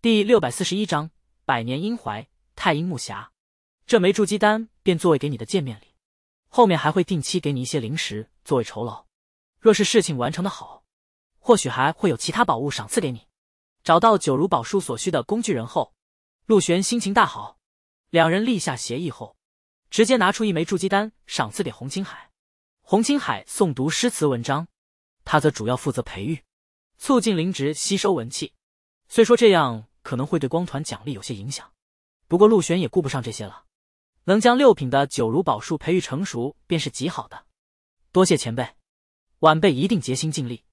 第六百四十一章百年阴槐太阴木匣，这枚筑基丹便作为给你的见面礼，后面还会定期给你一些零食作为酬劳。若是事情完成的好，或许还会有其他宝物赏赐给你。找到九如宝树所需的工具人后，陆玄心情大好。两人立下协议后，直接拿出一枚筑基丹赏赐给洪青海。洪青海诵读诗词文章，他则主要负责培育，促进灵植吸收文气。虽说这样。可能会对光团奖励有些影响，不过陆玄也顾不上这些了。能将六品的九如宝树培育成熟，便是极好的。多谢前辈，晚辈一定竭心尽力，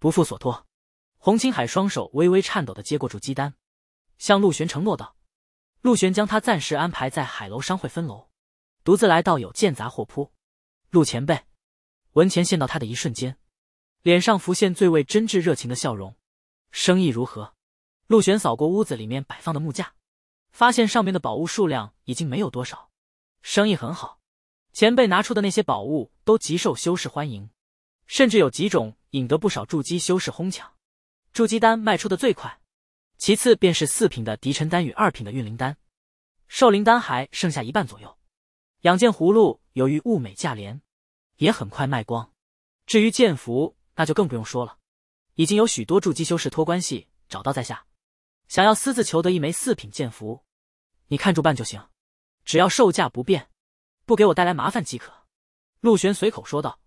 不负所托。洪青海双手微微颤抖的接过住鸡丹，向陆玄承诺道：“陆玄将他暂时安排在海楼商会分楼，独自来到有剑杂货铺。”陆前辈，文钱见到他的一瞬间，脸上浮现最为真挚热情的笑容。生意如何？陆玄扫过屋子里面摆放的木架，发现上面的宝物数量已经没有多少，生意很好。前辈拿出的那些宝物都极受修士欢迎，甚至有几种引得不少筑基修士哄抢。筑基丹卖出的最快，其次便是四品的涤尘丹与二品的运灵丹，寿灵丹还剩下一半左右。养剑葫芦由于物美价廉，也很快卖光。至于剑符，那就更不用说了，已经有许多筑基修士托关系找到在下。想要私自求得一枚四品剑符，你看住办就行，只要售价不变，不给我带来麻烦即可。陆玄随口说道，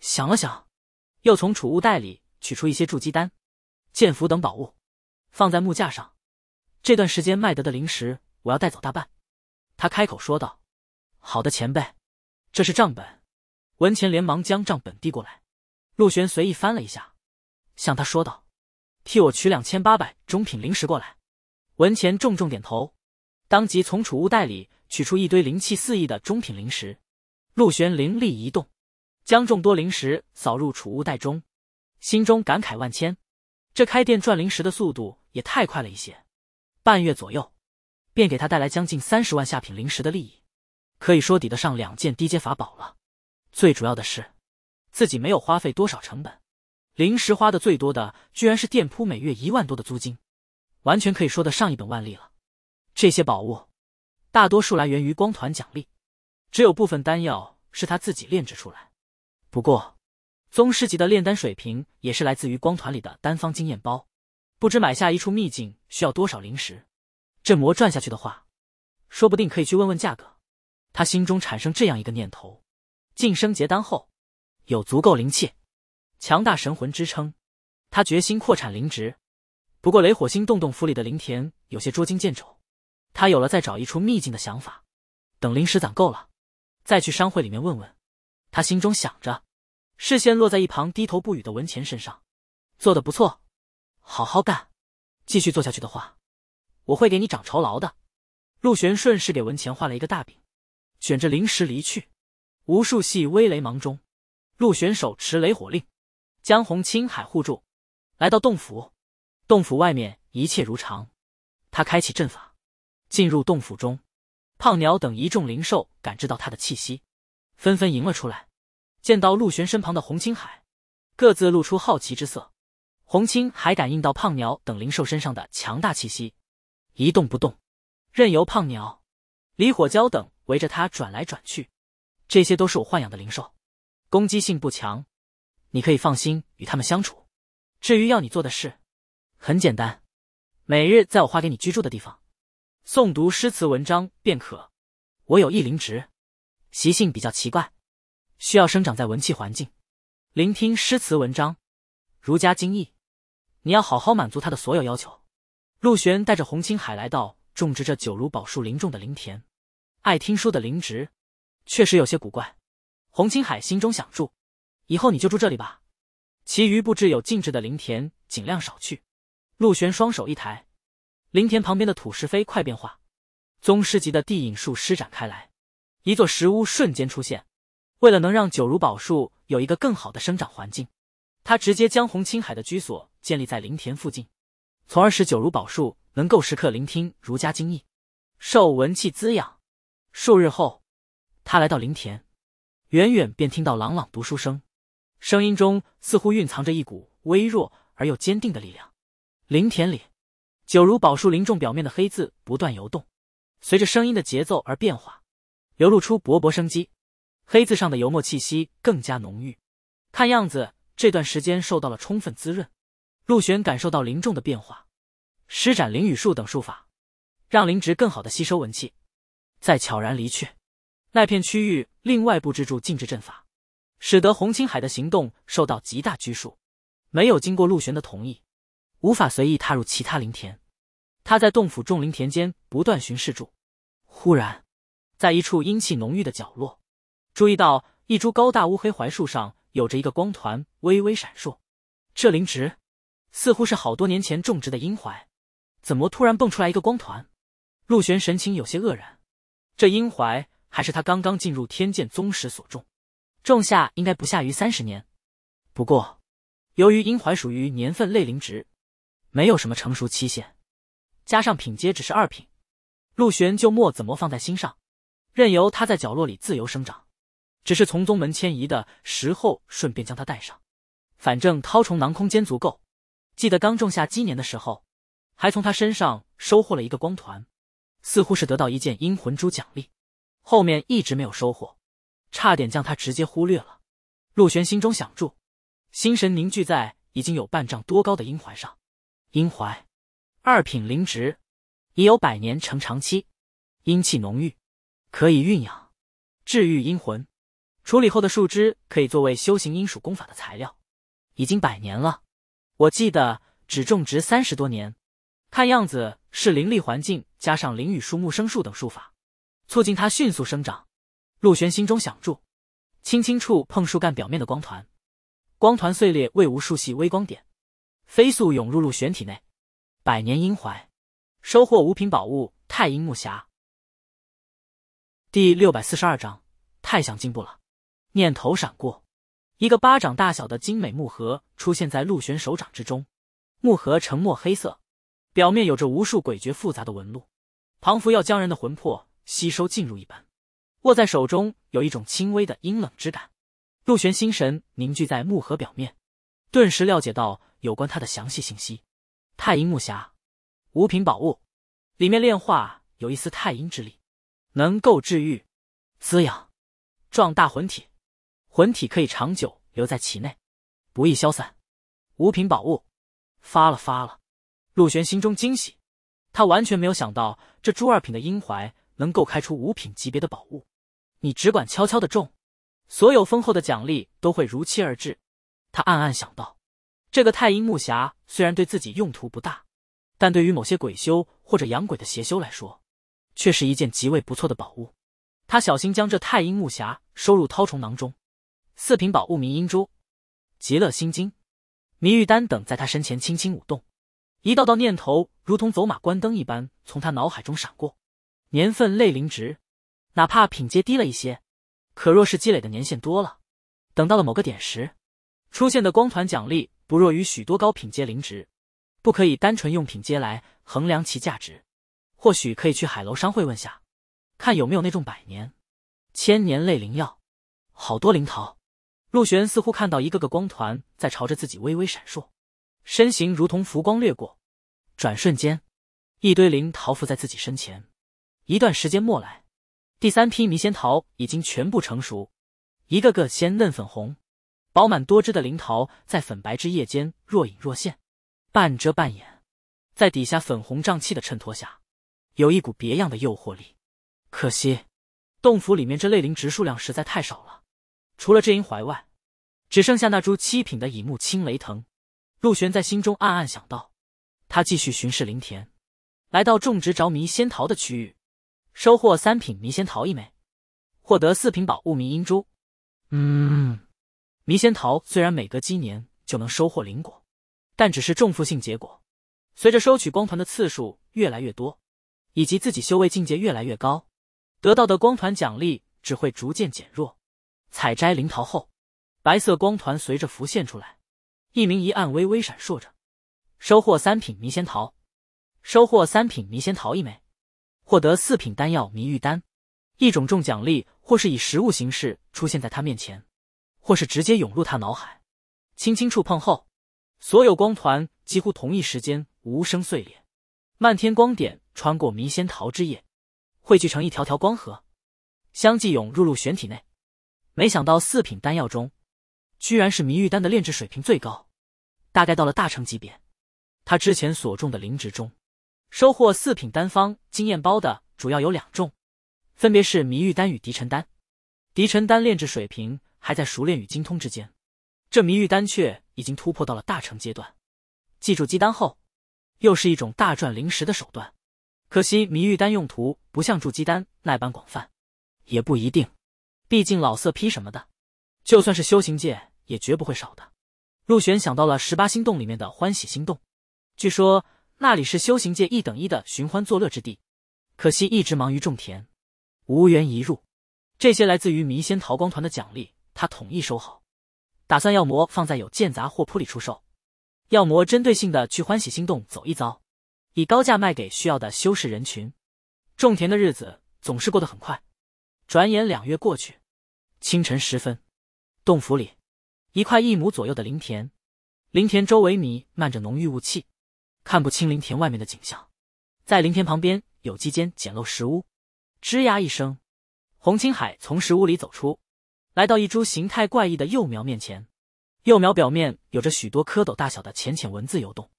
想了想，又从储物袋里取出一些筑基丹、剑符等宝物，放在木架上。这段时间卖得的零食，我要带走大半。他开口说道：“好的，前辈，这是账本。”文钱连忙将账本递过来。陆玄随意翻了一下，向他说道。替我取两千八百中品灵石过来。文钱重重点头，当即从储物袋里取出一堆灵气四溢的中品灵石。陆玄灵力一动，将众多灵石扫入储物袋中，心中感慨万千。这开店赚灵石的速度也太快了一些，半月左右，便给他带来将近三十万下品灵石的利益，可以说抵得上两件低阶法宝了。最主要的是，自己没有花费多少成本。零食花的最多的，居然是店铺每月一万多的租金，完全可以说的上一本万利了。这些宝物，大多数来源于光团奖励，只有部分丹药是他自己炼制出来。不过，宗师级的炼丹水平也是来自于光团里的丹方经验包。不知买下一处秘境需要多少灵石？这魔赚下去的话，说不定可以去问问价格。他心中产生这样一个念头：晋升结丹后，有足够灵气。强大神魂支撑，他决心扩产灵植。不过雷火星洞洞府里的灵田有些捉襟见肘，他有了再找一处秘境的想法。等灵石攒够了，再去商会里面问问。他心中想着，视线落在一旁低头不语的文钱身上。做的不错，好好干，继续做下去的话，我会给你涨酬劳的。陆玄顺势给文钱画了一个大饼，卷着灵石离去。无数系微雷芒中，陆玄手持雷火令。江红、青海护住，来到洞府，洞府外面一切如常。他开启阵法，进入洞府中。胖鸟等一众灵兽感知到他的气息，纷纷迎了出来。见到陆玄身旁的红青海，各自露出好奇之色。红青海感应到胖鸟等灵兽身上的强大气息，一动不动，任由胖鸟、离火娇等围着他转来转去。这些都是我豢养的灵兽，攻击性不强。你可以放心与他们相处，至于要你做的事，很简单，每日在我画给你居住的地方，诵读诗词文章便可。我有一灵植，习性比较奇怪，需要生长在文气环境，聆听诗词文章，儒家经义。你要好好满足他的所有要求。陆玄带着洪青海来到种植着九如宝树林种的林田，爱听书的灵植，确实有些古怪。洪青海心中想住。以后你就住这里吧，其余布置有禁制的林田尽量少去。陆玄双手一抬，林田旁边的土石飞快变化，宗师级的地影术施展开来，一座石屋瞬间出现。为了能让九如宝树有一个更好的生长环境，他直接将红青海的居所建立在林田附近，从而使九如宝树能够时刻聆听儒家经义，受文气滋养。数日后，他来到林田，远远便听到朗朗读书声。声音中似乎蕴藏着一股微弱而又坚定的力量。林田里，九如宝树林重表面的黑字不断游动，随着声音的节奏而变化，流露出勃勃生机。黑字上的油墨气息更加浓郁，看样子这段时间受到了充分滋润。陆玄感受到林中的变化，施展灵雨术等术法，让灵植更好的吸收文气，再悄然离去。那片区域另外布置住禁制阵法。使得洪青海的行动受到极大拘束，没有经过陆玄的同意，无法随意踏入其他林田。他在洞府众林田间不断巡视住，忽然，在一处阴气浓郁的角落，注意到一株高大乌黑槐树上有着一个光团微微闪烁。这灵植似乎是好多年前种植的阴槐，怎么突然蹦出来一个光团？陆玄神情有些愕然。这阴槐还是他刚刚进入天剑宗时所种。种下应该不下于三十年，不过，由于阴槐属于年份类灵植，没有什么成熟期限，加上品阶只是二品，陆玄就没怎么放在心上，任由它在角落里自由生长。只是从宗门迁移的时候顺便将它带上，反正掏虫囊空间足够。记得刚种下鸡年的时候，还从它身上收获了一个光团，似乎是得到一件阴魂珠奖励，后面一直没有收获。差点将他直接忽略了，陆玄心中想住，心神凝聚在已经有半丈多高的阴槐上。阴槐，二品灵植，已有百年成长期，阴气浓郁，可以蕴养、治愈阴魂。处理后的树枝可以作为修行阴属功法的材料。已经百年了，我记得只种植三十多年，看样子是灵力环境加上灵雨、树木生术等术法，促进它迅速生长。陆玄心中想住，轻轻触碰树干表面的光团，光团碎裂为无数细微光点，飞速涌入陆玄体内。百年阴怀，收获五品宝物太阴木匣。第六百四十二章，太想进步了。念头闪过，一个巴掌大小的精美木盒出现在陆玄手掌之中，木盒呈墨黑色，表面有着无数诡谲复杂的纹路，仿佛要将人的魂魄吸收进入一般。握在手中有一种轻微的阴冷之感，陆玄心神凝聚在木盒表面，顿时了解到有关它的详细信息。太阴木匣，五品宝物，里面炼化有一丝太阴之力，能够治愈、滋养、壮大魂体，魂体可以长久留在其内，不易消散。五品宝物，发了发了，陆玄心中惊喜，他完全没有想到这朱二品的阴怀。能够开出五品级别的宝物，你只管悄悄的种，所有丰厚的奖励都会如期而至。他暗暗想到，这个太阴木匣虽然对自己用途不大，但对于某些鬼修或者养鬼的邪修来说，却是一件极为不错的宝物。他小心将这太阴木匣收入绦虫囊中。四品宝物迷音珠、极乐心经、迷玉丹等在他身前轻轻舞动，一道道念头如同走马观灯一般从他脑海中闪过。年份类灵值，哪怕品阶低了一些，可若是积累的年限多了，等到了某个点时，出现的光团奖励不弱于许多高品阶灵值，不可以单纯用品阶来衡量其价值。或许可以去海楼商会问下，看有没有那种百年、千年类灵药，好多灵桃。陆玄似乎看到一个个光团在朝着自己微微闪烁，身形如同浮光掠过，转瞬间，一堆灵桃浮在自己身前。一段时间末来，第三批迷仙桃已经全部成熟，一个个鲜嫩粉红、饱满多汁的灵桃在粉白枝叶间若隐若现，半遮半掩，在底下粉红胀气的衬托下，有一股别样的诱惑力。可惜，洞府里面这类灵植数量实在太少了，除了这阴槐外，只剩下那株七品的乙木青雷藤。陆玄在心中暗暗想到，他继续巡视灵田，来到种植着迷仙桃的区域。收获三品迷仙桃一枚，获得四品宝物迷音珠。嗯，迷仙桃虽然每隔几年就能收获灵果，但只是重复性结果。随着收取光团的次数越来越多，以及自己修为境界越来越高，得到的光团奖励只会逐渐减弱。采摘灵桃后，白色光团随着浮现出来，一明一暗微微闪烁着。收获三品迷仙桃，收获三品迷仙桃一枚。获得四品丹药迷玉丹，一种中奖励或是以实物形式出现在他面前，或是直接涌入他脑海。轻轻触碰后，所有光团几乎同一时间无声碎裂，漫天光点穿过迷仙桃枝叶，汇聚成一条条光河，相继涌入入玄体内。没想到四品丹药中，居然是迷玉丹的炼制水平最高，大概到了大成级别。他之前所中的灵植中。收获四品丹方经验包的主要有两种，分别是迷玉丹与涤尘丹。涤尘丹炼制水平还在熟练与精通之间，这迷玉丹却已经突破到了大成阶段。记住鸡丹后，又是一种大赚灵石的手段。可惜迷玉丹用途不像筑基丹那般广泛，也不一定。毕竟老色批什么的，就算是修行界也绝不会少的。陆玄想到了十八星洞里面的欢喜心动，据说。那里是修行界一等一的寻欢作乐之地，可惜一直忙于种田，无缘一入。这些来自于迷仙桃光团的奖励，他统一收好，打算要魔放在有建杂货铺里出售，要魔针对性的去欢喜心动走一遭，以高价卖给需要的修士人群。种田的日子总是过得很快，转眼两月过去。清晨时分，洞府里一块一亩左右的林田，林田周围弥漫着浓郁雾气。看不清林田外面的景象，在林田旁边有几间简陋石屋。吱呀一声，洪青海从石屋里走出，来到一株形态怪异的幼苗面前。幼苗表面有着许多蝌蚪大小的浅浅文字游动，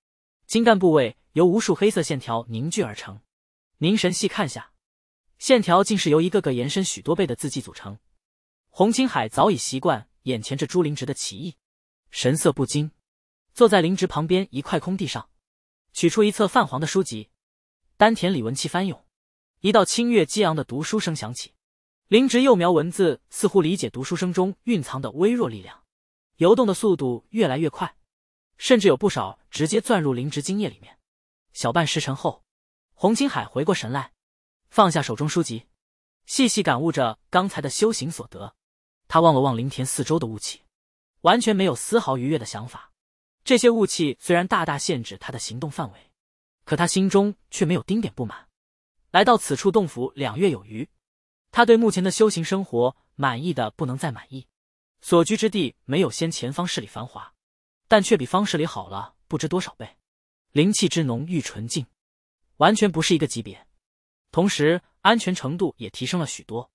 茎干部位由无数黑色线条凝聚而成。凝神细看下，线条竟是由一个个延伸许多倍的字迹组成。洪青海早已习惯眼前这株灵植的奇异，神色不惊，坐在灵植旁边一块空地上。取出一册泛黄的书籍，丹田里文气翻涌，一道清越激昂的读书声响起。灵植幼苗文字似乎理解读书声中蕴藏的微弱力量，游动的速度越来越快，甚至有不少直接钻入灵植精液里面。小半时辰后，洪清海回过神来，放下手中书籍，细细感悟着刚才的修行所得。他望了望灵田四周的雾气，完全没有丝毫愉悦的想法。这些雾气虽然大大限制他的行动范围，可他心中却没有丁点不满。来到此处洞府两月有余，他对目前的修行生活满意的不能再满意。所居之地没有先前方势力繁华，但却比方势里好了不知多少倍，灵气之浓郁纯净，完全不是一个级别。同时，安全程度也提升了许多，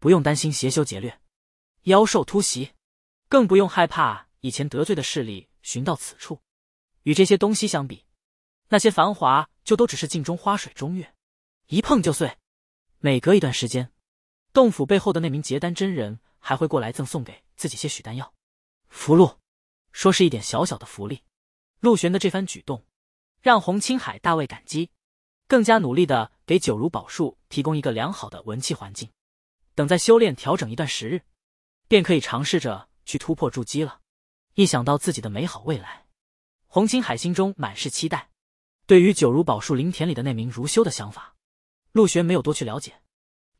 不用担心邪修劫掠、妖兽突袭，更不用害怕以前得罪的势力。寻到此处，与这些东西相比，那些繁华就都只是镜中花水中月，一碰就碎。每隔一段时间，洞府背后的那名结丹真人还会过来赠送给自己些许丹药、福禄，说是一点小小的福利。陆玄的这番举动，让洪青海大为感激，更加努力的给九如宝树提供一个良好的文气环境。等再修炼调整一段时日，便可以尝试着去突破筑基了。一想到自己的美好未来，洪青海心中满是期待。对于九如宝树林田里的那名如修的想法，陆玄没有多去了解，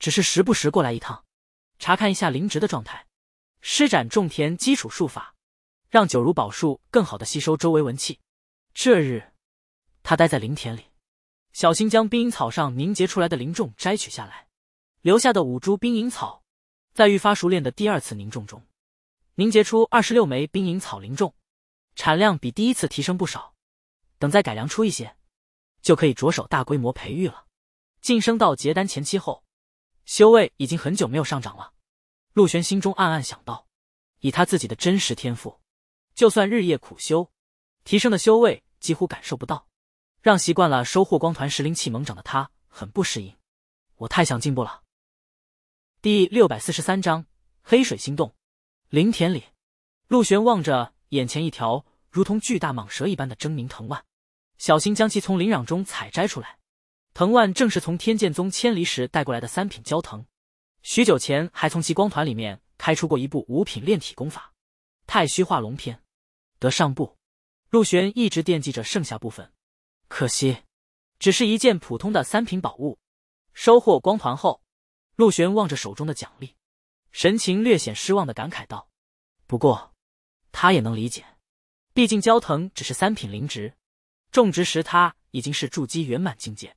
只是时不时过来一趟，查看一下灵植的状态，施展种田基础术法，让九如宝树更好的吸收周围文气。这日，他待在林田里，小心将冰银草上凝结出来的灵种摘取下来，留下的五株冰银草，在愈发熟练的第二次凝种中。凝结出二十六枚冰银草灵种，产量比第一次提升不少。等再改良出一些，就可以着手大规模培育了。晋升到结丹前期后，修为已经很久没有上涨了。陆玄心中暗暗想到：以他自己的真实天赋，就算日夜苦修，提升的修为几乎感受不到，让习惯了收获光团石灵气猛涨的他很不适应。我太想进步了。第六百四十三章：黑水心动。林田里，陆玄望着眼前一条如同巨大蟒蛇一般的狰狞藤蔓，小心将其从林壤中采摘出来。藤蔓正是从天剑宗迁离时带过来的三品蛟藤，许久前还从其光团里面开出过一部五品炼体功法《太虚化龙篇》，得上部。陆玄一直惦记着剩下部分，可惜只是一件普通的三品宝物。收获光团后，陆玄望着手中的奖励。神情略显失望的感慨道：“不过，他也能理解，毕竟焦藤只是三品灵植，种植时他已经是筑基圆满境界，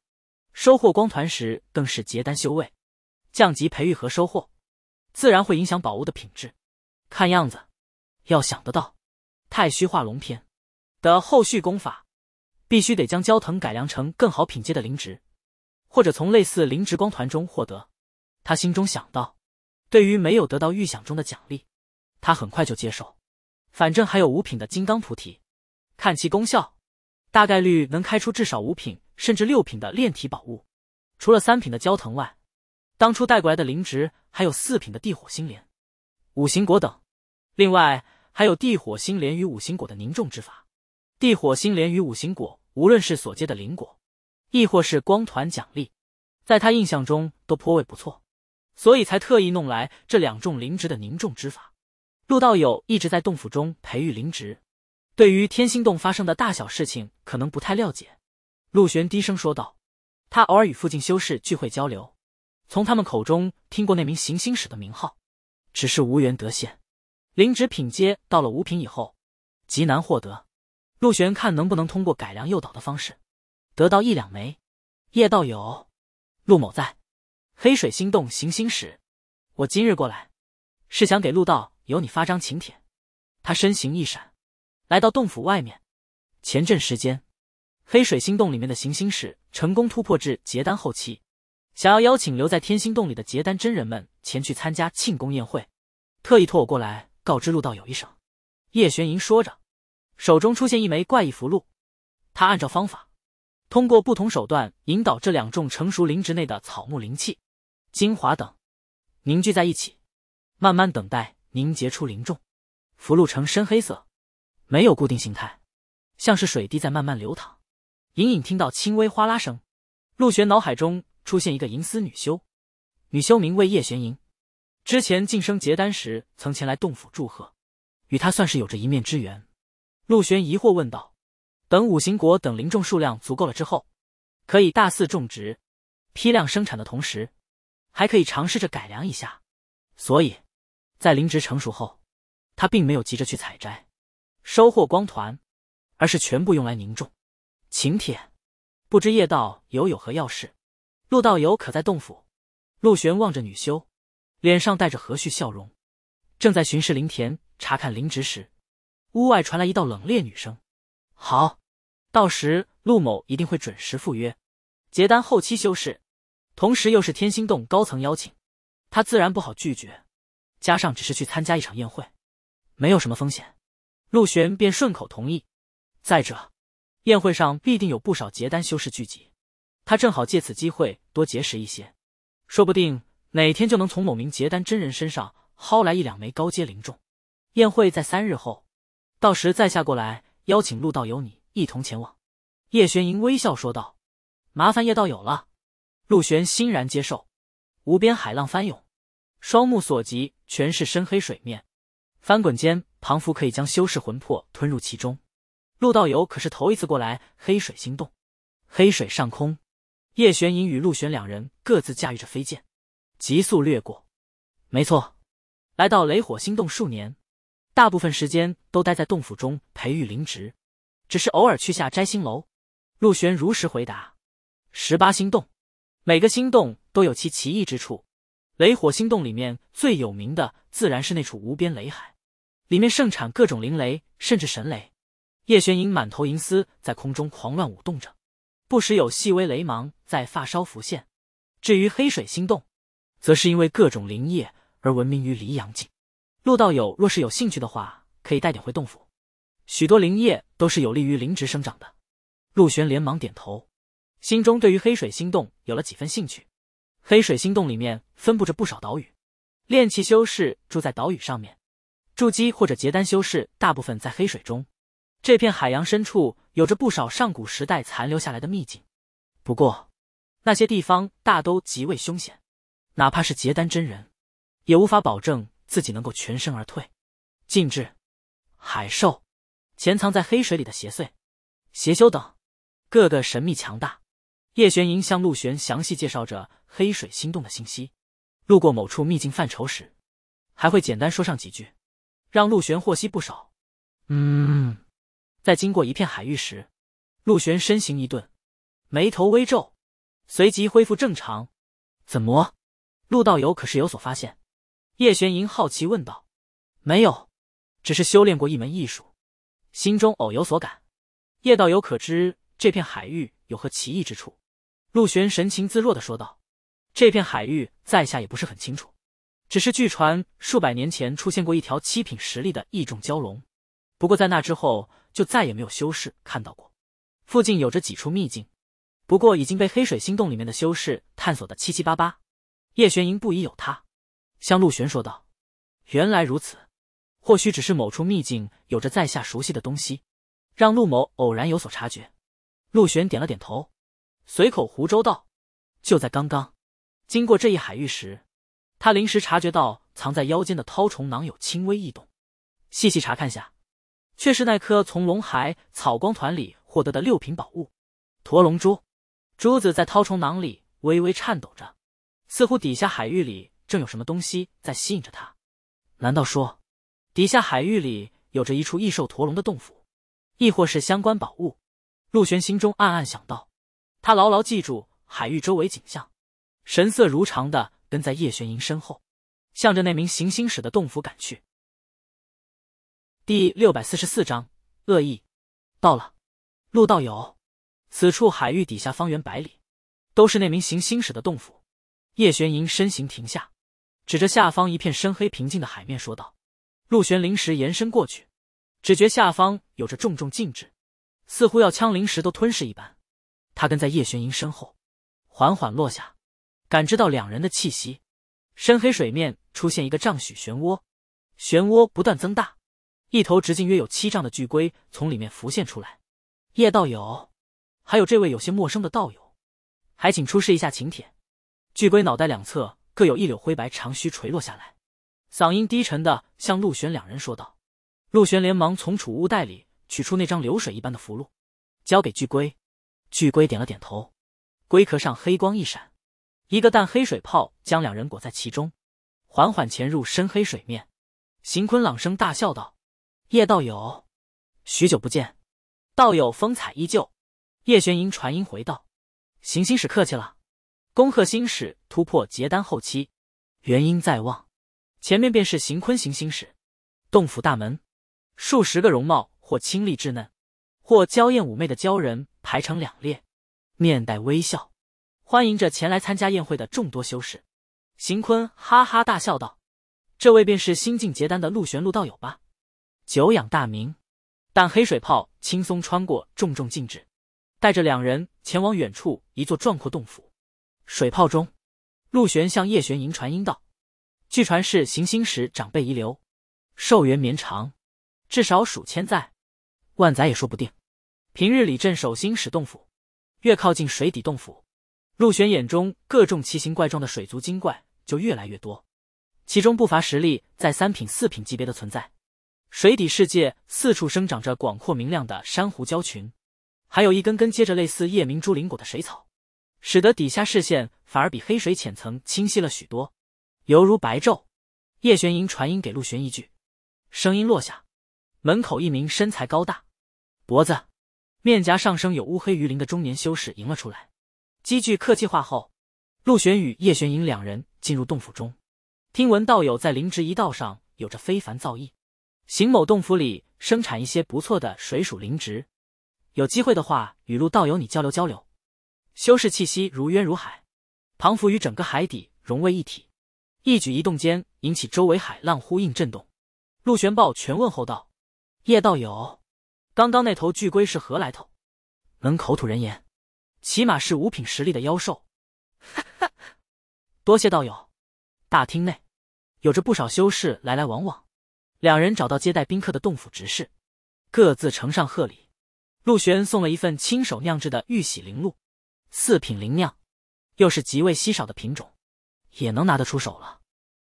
收获光团时更是结丹修为，降级培育和收获，自然会影响宝物的品质。看样子，要想得到《太虚化龙篇》的后续功法，必须得将焦藤改良成更好品阶的灵植，或者从类似灵植光团中获得。”他心中想到。对于没有得到预想中的奖励，他很快就接受，反正还有五品的金刚菩提，看其功效，大概率能开出至少五品甚至六品的炼体宝物。除了三品的焦藤外，当初带过来的灵植还有四品的地火星莲、五行果等，另外还有地火星莲与五行果的凝重之法。地火星莲与五行果，无论是所接的灵果，亦或是光团奖励，在他印象中都颇为不错。所以才特意弄来这两种灵植的凝重之法。陆道友一直在洞府中培育灵植，对于天星洞发生的大小事情可能不太了解。陆玄低声说道：“他偶尔与附近修士聚会交流，从他们口中听过那名行星使的名号，只是无缘得见。灵植品阶到了五品以后，极难获得。陆玄看能不能通过改良诱导的方式，得到一两枚。”叶道友，陆某在。黑水星洞行星使，我今日过来，是想给陆道由你发张请帖。他身形一闪，来到洞府外面。前阵时间，黑水星洞里面的行星使成功突破至结丹后期，想要邀请留在天星洞里的结丹真人们前去参加庆功宴会，特意托我过来告知陆道友一声。叶玄银说着，手中出现一枚怪异符箓，他按照方法，通过不同手段引导这两种成熟灵植内的草木灵气。精华等凝聚在一起，慢慢等待凝结出灵种，浮露呈深黑色，没有固定形态，像是水滴在慢慢流淌，隐隐听到轻微哗啦声。陆玄脑海中出现一个银丝女修，女修名为叶玄莹，之前晋升结丹时曾前来洞府祝贺，与他算是有着一面之缘。陆玄疑惑问道：“等五行国等灵种数量足够了之后，可以大肆种植，批量生产的同时。”还可以尝试着改良一下，所以，在灵植成熟后，他并没有急着去采摘，收获光团，而是全部用来凝重。请帖，不知叶道友有何要事？陆道友可在洞府？陆玄望着女修，脸上带着和煦笑容，正在巡视灵田，查看灵植时，屋外传来一道冷冽女声：“好，到时陆某一定会准时赴约。”结丹后期修士。同时又是天星洞高层邀请，他自然不好拒绝。加上只是去参加一场宴会，没有什么风险，陆玄便顺口同意。再者，宴会上必定有不少结丹修士聚集，他正好借此机会多结识一些，说不定哪天就能从某名结丹真人身上薅来一两枚高阶灵种。宴会在三日后，到时在下过来邀请陆道友你一同前往。叶玄银微笑说道：“麻烦叶道友了。”陆玄欣然接受，无边海浪翻涌，双目所及全是深黑水面，翻滚间庞佛可以将修士魂魄吞入其中。陆道友可是头一次过来黑水星洞，黑水上空，叶玄隐与陆玄两人各自驾驭着飞剑，急速掠过。没错，来到雷火星洞数年，大部分时间都待在洞府中培育灵植，只是偶尔去下摘星楼。陆玄如实回答。十八星洞。每个星洞都有其奇异之处，雷火星洞里面最有名的自然是那处无边雷海，里面盛产各种灵雷，甚至神雷。叶玄影满头银丝在空中狂乱舞动着，不时有细微雷芒在发梢浮现。至于黑水星洞，则是因为各种灵液而闻名于离阳境。陆道友若是有兴趣的话，可以带点回洞府，许多灵液都是有利于灵植生长的。陆玄连忙点头。心中对于黑水星洞有了几分兴趣。黑水星洞里面分布着不少岛屿，炼气修士住在岛屿上面，筑基或者结丹修士大部分在黑水中。这片海洋深处有着不少上古时代残留下来的秘境，不过那些地方大都极为凶险，哪怕是结丹真人，也无法保证自己能够全身而退。禁制、海兽、潜藏在黑水里的邪祟、邪修等，个个神秘强大。叶玄银向陆玄详细介绍着黑水心动的信息，路过某处秘境范畴时，还会简单说上几句，让陆玄获悉不少。嗯，在经过一片海域时，陆玄身形一顿，眉头微皱，随即恢复正常。怎么，陆道友可是有所发现？叶玄银好奇问道。没有，只是修炼过一门艺术，心中偶有所感。叶道友可知这片海域有何奇异之处？陆玄神情自若的说道：“这片海域，在下也不是很清楚，只是据传数百年前出现过一条七品实力的异种蛟龙，不过在那之后就再也没有修士看到过。附近有着几处秘境，不过已经被黑水星洞里面的修士探索的七七八八。叶玄莹不疑有他，向陆玄说道：‘原来如此，或许只是某处秘境有着在下熟悉的东西，让陆某偶然有所察觉。’陆玄点了点头。”随口胡诌道：“就在刚刚，经过这一海域时，他临时察觉到藏在腰间的绦虫囊有轻微异动。细细查看下，却是那颗从龙海草光团里获得的六品宝物——驼龙珠。珠子在绦虫囊里微微颤抖着，似乎底下海域里正有什么东西在吸引着它。难道说，底下海域里有着一处异兽驼龙的洞府，亦或是相关宝物？”陆玄心中暗暗想到。他牢牢记住海域周围景象，神色如常的跟在叶玄银身后，向着那名行星使的洞府赶去。第六百四十四章恶意。到了，陆道友，此处海域底下方圆百里，都是那名行星使的洞府。叶玄银身形停下，指着下方一片深黑平静的海面说道：“陆玄灵石延伸过去，只觉下方有着重重禁制，似乎要将灵石都吞噬一般。”他跟在叶玄英身后，缓缓落下，感知到两人的气息，深黑水面出现一个丈许漩涡，漩涡不断增大，一头直径约有七丈的巨龟从里面浮现出来。叶道友，还有这位有些陌生的道友，还请出示一下请帖。巨龟脑袋两侧各有一绺灰白长须垂落下来，嗓音低沉的向陆玄两人说道。陆玄连忙从储物袋里取出那张流水一般的符箓，交给巨龟。巨龟点了点头，龟壳上黑光一闪，一个淡黑水泡将两人裹在其中，缓缓潜入深黑水面。邢坤朗声大笑道：“叶道友，许久不见，道友风采依旧。”叶玄英传音回道：“行星使客气了，恭贺星使突破结丹后期，元婴在望。”前面便是邢坤行星使洞府大门，数十个容貌或清丽稚嫩，或娇艳妩媚的鲛人。排成两列，面带微笑，欢迎着前来参加宴会的众多修士。邢坤哈哈大笑道：“这位便是新晋结丹的陆玄陆道友吧？久仰大名。”但黑水泡轻松穿过重重禁制，带着两人前往远处一座壮阔洞府。水泡中，陆玄向叶玄莹传音道：“据传是行星时长辈遗留，寿元绵长，至少数千载，万载也说不定。”平日里镇守星矢洞府，越靠近水底洞府，陆玄眼中各种奇形怪状的水族精怪就越来越多，其中不乏实力在三品、四品级别的存在。水底世界四处生长着广阔明亮的珊瑚礁群，还有一根根接着类似夜明珠灵果的水草，使得底下视线反而比黑水浅层清晰了许多，犹如白昼。叶玄莹传音给陆玄一句，声音落下，门口一名身材高大，脖子。面颊上升有乌黑鱼鳞的中年修士迎了出来，几句客气话后，陆玄与叶玄影两人进入洞府中。听闻道友在灵植一道上有着非凡造诣，邢某洞府里生产一些不错的水属灵植，有机会的话与陆道友你交流交流。修士气息如渊如海，庞浮与整个海底融为一体，一举一动间引起周围海浪呼应震动。陆玄豹全问候道：“叶道友。”刚刚那头巨龟是何来头？能口吐人言，起码是五品实力的妖兽。哈哈，多谢道友。大厅内有着不少修士来来往往。两人找到接待宾客的洞府执事，各自呈上贺礼。陆玄送了一份亲手酿制的玉玺灵露，四品灵酿，又是极为稀少的品种，也能拿得出手了。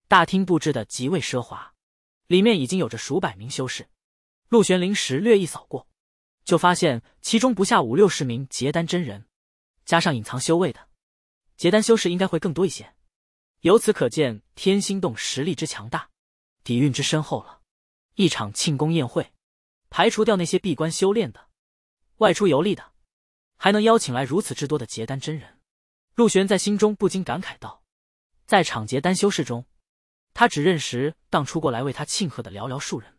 大厅布置的极为奢华，里面已经有着数百名修士。陆玄灵石略一扫过，就发现其中不下五六十名结丹真人，加上隐藏修为的结丹修士，应该会更多一些。由此可见，天星洞实力之强大，底蕴之深厚了。一场庆功宴会，排除掉那些闭关修炼的、外出游历的，还能邀请来如此之多的结丹真人，陆玄在心中不禁感慨道：“在场结丹修士中，他只认识当初过来为他庆贺的寥寥数人。”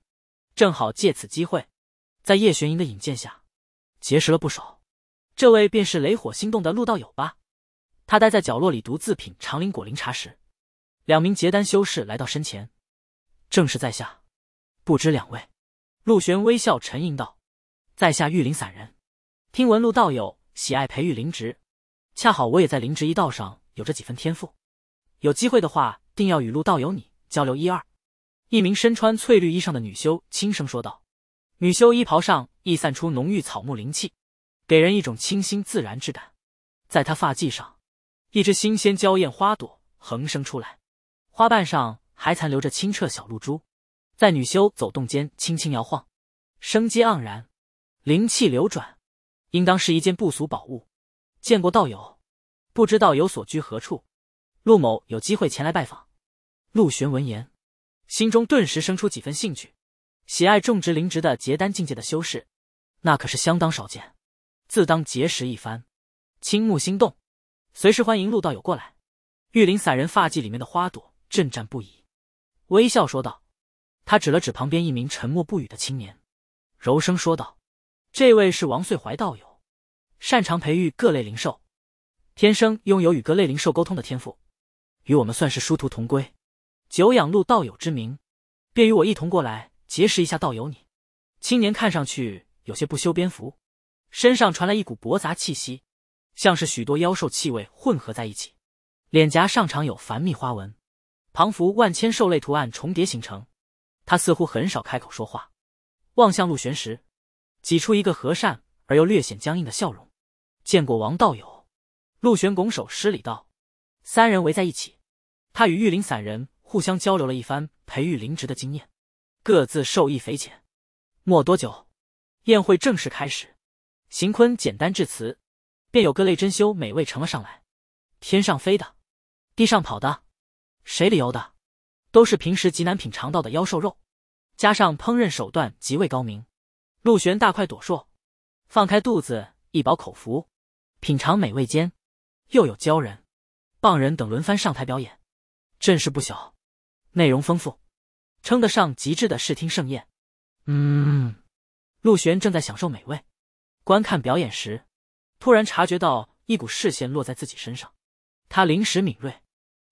正好借此机会，在叶玄英的引荐下，结识了不少。这位便是雷火心动的陆道友吧？他待在角落里独自品长林果灵茶时，两名结丹修士来到身前。正是在下，不知两位？陆玄微笑沉吟道：“在下玉林散人。听闻陆道友喜爱培育灵植，恰好我也在灵植一道上有着几分天赋，有机会的话，定要与陆道友你交流一二。”一名身穿翠绿衣裳的女修轻声说道：“女修衣袍上溢散出浓郁草木灵气，给人一种清新自然之感。在她发髻上，一只新鲜娇艳花朵横生出来，花瓣上还残留着清澈小露珠，在女修走动间轻轻摇晃，生机盎然，灵气流转，应当是一件不俗宝物。见过道友，不知道有所居何处，陆某有机会前来拜访。”陆玄闻言。心中顿时生出几分兴趣，喜爱种植灵植的结丹境界的修士，那可是相当少见，自当结识一番。青木心动，随时欢迎陆道友过来。玉林散人发髻里面的花朵震颤不已，微笑说道：“他指了指旁边一名沉默不语的青年，柔声说道：‘这位是王岁怀道友，擅长培育各类灵兽，天生拥有与各类灵兽沟通的天赋，与我们算是殊途同归。’”久仰陆道友之名，便与我一同过来结识一下道友。你，青年看上去有些不修边幅，身上传来一股驳杂气息，像是许多妖兽气味混合在一起。脸颊上常有繁密花纹，庞幅万千兽类图案重叠形成。他似乎很少开口说话，望向陆玄时，挤出一个和善而又略显僵硬的笑容。见过王道友，陆玄拱手施礼道。三人围在一起，他与玉林散人。互相交流了一番培育灵植的经验，各自受益匪浅。没多久，宴会正式开始。邢坤简单致辞，便有各类珍馐美味呈了上来。天上飞的，地上跑的，水里游的，都是平时极难品尝到的妖兽肉，加上烹饪手段极为高明。陆玄大快朵硕，放开肚子一饱口福，品尝美味间，又有鲛人、蚌人等轮番上台表演，阵势不小。内容丰富，称得上极致的视听盛宴。嗯，陆璇正在享受美味，观看表演时，突然察觉到一股视线落在自己身上。他临时敏锐，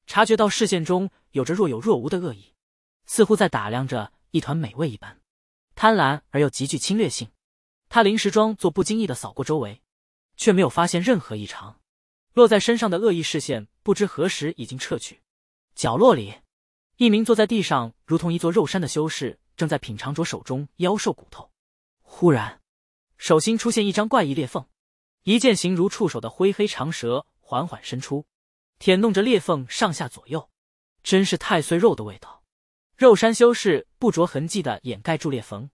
察觉到视线中有着若有若无的恶意，似乎在打量着一团美味一般，贪婪而又极具侵略性。他临时装作不经意的扫过周围，却没有发现任何异常。落在身上的恶意视线不知何时已经撤去，角落里。一名坐在地上如同一座肉山的修士正在品尝着手中妖兽骨头，忽然，手心出现一张怪异裂缝，一剑形如触手的灰黑长蛇缓缓伸出，舔弄着裂缝上下左右，真是太岁肉的味道。肉山修士不着痕迹的掩盖住裂缝，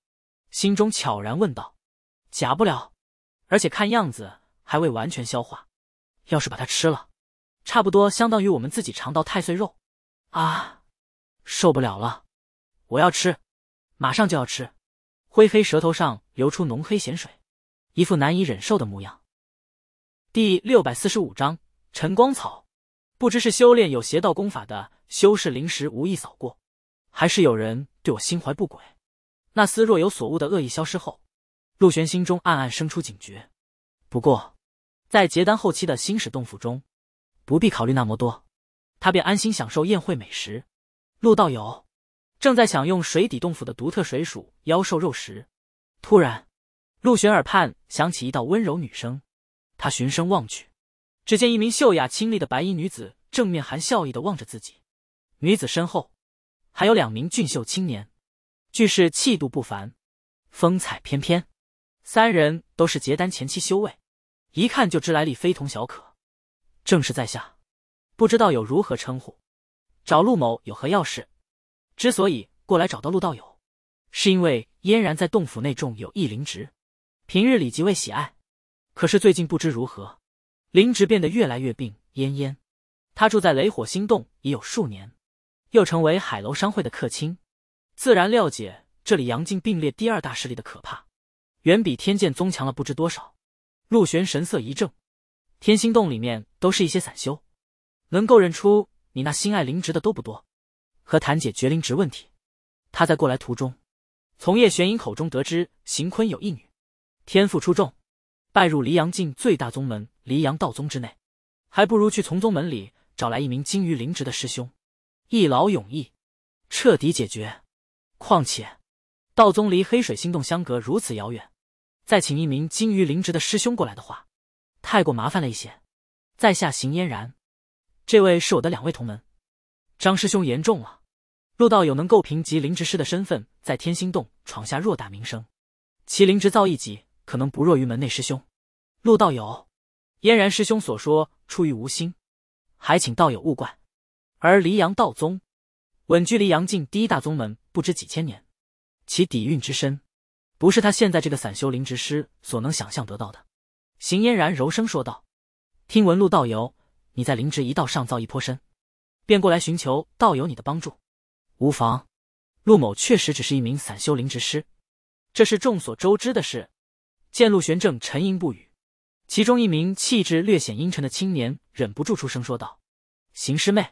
心中悄然问道：“假不了，而且看样子还未完全消化，要是把它吃了，差不多相当于我们自己尝到太岁肉啊。”受不了了，我要吃，马上就要吃。灰黑舌头上流出浓黑咸水，一副难以忍受的模样。第六百四十五章晨光草，不知是修炼有邪道功法的修士临时无意扫过，还是有人对我心怀不轨。那丝若有所悟的恶意消失后，陆玄心中暗暗生出警觉。不过，在结丹后期的星使洞府中，不必考虑那么多，他便安心享受宴会美食。陆道友，正在享用水底洞府的独特水鼠妖兽肉食，突然，陆玄耳畔响起一道温柔女声。他循声望去，只见一名秀雅清丽的白衣女子正面含笑意的望着自己。女子身后，还有两名俊秀青年，俱是气度不凡，风采翩翩。三人都是结丹前期修为，一看就知来历非同小可。正是在下，不知道有如何称呼。找陆某有何要事？之所以过来找到陆道友，是因为嫣然在洞府内种有异灵植，平日里极为喜爱。可是最近不知如何，灵植变得越来越病恹恹。他住在雷火星洞已有数年，又成为海楼商会的客卿，自然了解这里阳境并列第二大势力的可怕，远比天剑宗强了不知多少。陆玄神色一正，天星洞里面都是一些散修，能够认出。你那心爱灵植的都不多，和谈解决灵植问题。他在过来途中，从叶玄英口中得知，邢坤有一女，天赋出众，拜入黎阳境最大宗门黎阳道宗之内，还不如去从宗门里找来一名精于灵植的师兄，一劳永逸，彻底解决。况且，道宗离黑水星洞相隔如此遥远，再请一名精于灵植的师兄过来的话，太过麻烦了一些。在下邢嫣然。这位是我的两位同门，张师兄言重了。陆道友能够凭集灵执师的身份在天星洞闯下偌大名声，其灵值造诣级可能不弱于门内师兄。陆道友，嫣然师兄所说出于无心，还请道友勿怪。而黎阳道宗，稳居黎阳境第一大宗门，不知几千年，其底蕴之深，不是他现在这个散修灵执师所能想象得到的。邢嫣然柔声说道：“听闻陆道友。”你在灵植一道上造诣颇深，便过来寻求道友你的帮助。无妨，陆某确实只是一名散修灵植师，这是众所周知的事。见陆玄正沉吟不语，其中一名气质略显阴沉的青年忍不住出声说道：“邢师妹，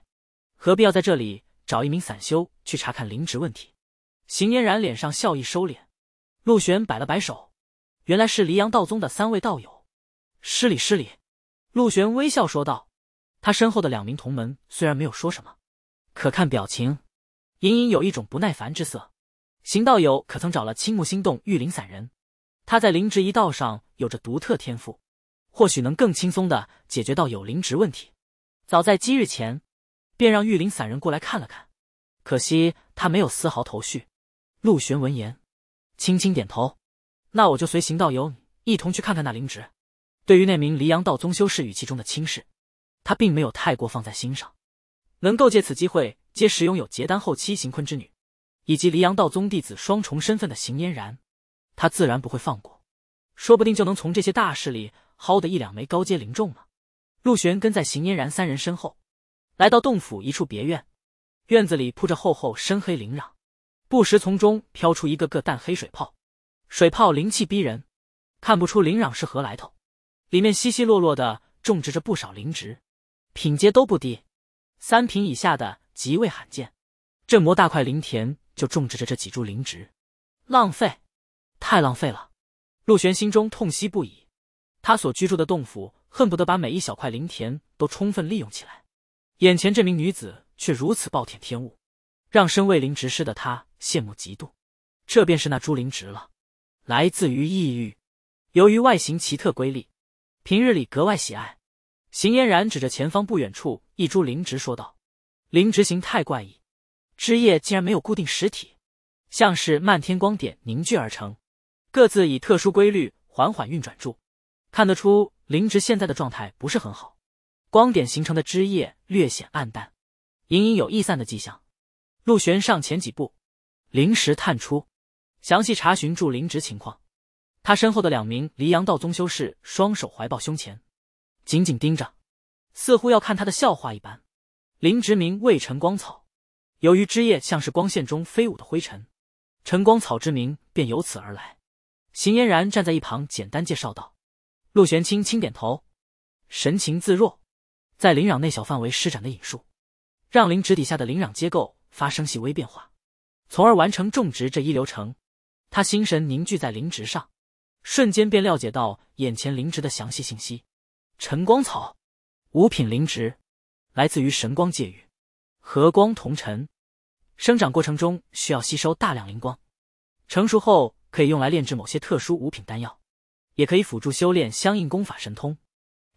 何必要在这里找一名散修去查看灵植问题？”邢嫣然脸上笑意收敛，陆玄摆了摆手：“原来是黎阳道宗的三位道友，失礼失礼。”陆玄微笑说道。他身后的两名同门虽然没有说什么，可看表情，隐隐有一种不耐烦之色。邢道友可曾找了青木心动玉林散人？他在灵植一道上有着独特天赋，或许能更轻松的解决到有灵植问题。早在几日前，便让玉林散人过来看了看，可惜他没有丝毫头绪。陆玄闻言，轻轻点头。那我就随邢道友一同去看看那灵植。对于那名黎阳道宗修士语气中的轻视。他并没有太过放在心上，能够借此机会结识拥有结丹后期邢坤之女，以及离阳道宗弟子双重身份的邢嫣然，他自然不会放过，说不定就能从这些大势力薅得一两枚高阶灵种呢。陆玄跟在邢嫣然三人身后，来到洞府一处别院，院子里铺着厚厚深黑灵壤，不时从中飘出一个个淡黑水泡，水泡灵气逼人，看不出灵壤是何来头，里面稀稀落落的种植着不少灵植。品阶都不低，三品以下的极为罕见。镇魔大块灵田就种植着这几株灵植，浪费，太浪费了！陆玄心中痛惜不已。他所居住的洞府恨不得把每一小块灵田都充分利用起来，眼前这名女子却如此暴殄天物，让身为灵植师的他羡慕嫉妒。这便是那株灵植了，来自于异域，由于外形奇特瑰丽，平日里格外喜爱。邢嫣然指着前方不远处一株灵植说道：“灵植形太怪异，枝叶竟然没有固定实体，像是漫天光点凝聚而成，各自以特殊规律缓缓运转住。看得出灵植现在的状态不是很好，光点形成的枝叶略显暗淡，隐隐有易散的迹象。”陆玄上前几步，灵石探出，详细查询住灵植情况。他身后的两名黎阳道宗修士双手怀抱胸前。紧紧盯着，似乎要看他的笑话一般。林植名为晨光草，由于枝叶像是光线中飞舞的灰尘，晨光草之名便由此而来。邢嫣然站在一旁，简单介绍道。陆玄清轻点头，神情自若，在林壤内小范围施展的引术，让林植底下的林壤结构发生细微变化，从而完成种植这一流程。他心神凝聚在林植上，瞬间便了解到眼前林植的详细信息。晨光草，五品灵植，来自于神光界域，和光同尘，生长过程中需要吸收大量灵光，成熟后可以用来炼制某些特殊五品丹药，也可以辅助修炼相应功法神通。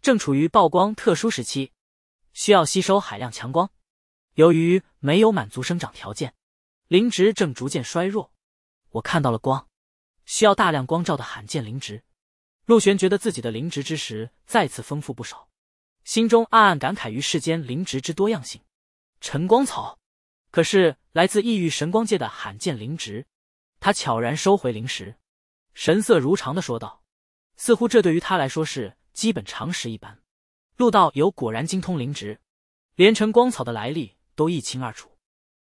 正处于曝光特殊时期，需要吸收海量强光，由于没有满足生长条件，灵植正逐渐衰弱。我看到了光，需要大量光照的罕见灵植。陆玄觉得自己的灵植之识再次丰富不少，心中暗暗感慨于世间灵植之多样性。晨光草，可是来自异域神光界的罕见灵植。他悄然收回灵石，神色如常的说道，似乎这对于他来说是基本常识一般。陆道友果然精通灵植，连晨光草的来历都一清二楚。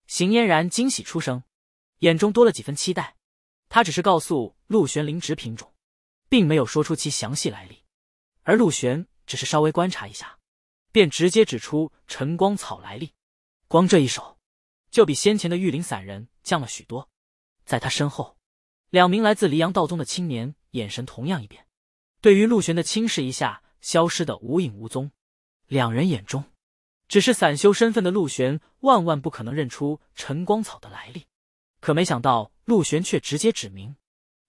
邢嫣然惊喜出声，眼中多了几分期待。他只是告诉陆玄灵植品种。并没有说出其详细来历，而陆玄只是稍微观察一下，便直接指出晨光草来历。光这一手，就比先前的玉林散人降了许多。在他身后，两名来自黎阳道宗的青年眼神同样一变，对于陆玄的轻视一下消失的无影无踪。两人眼中，只是散修身份的陆玄万万不可能认出晨光草的来历，可没想到陆玄却直接指明，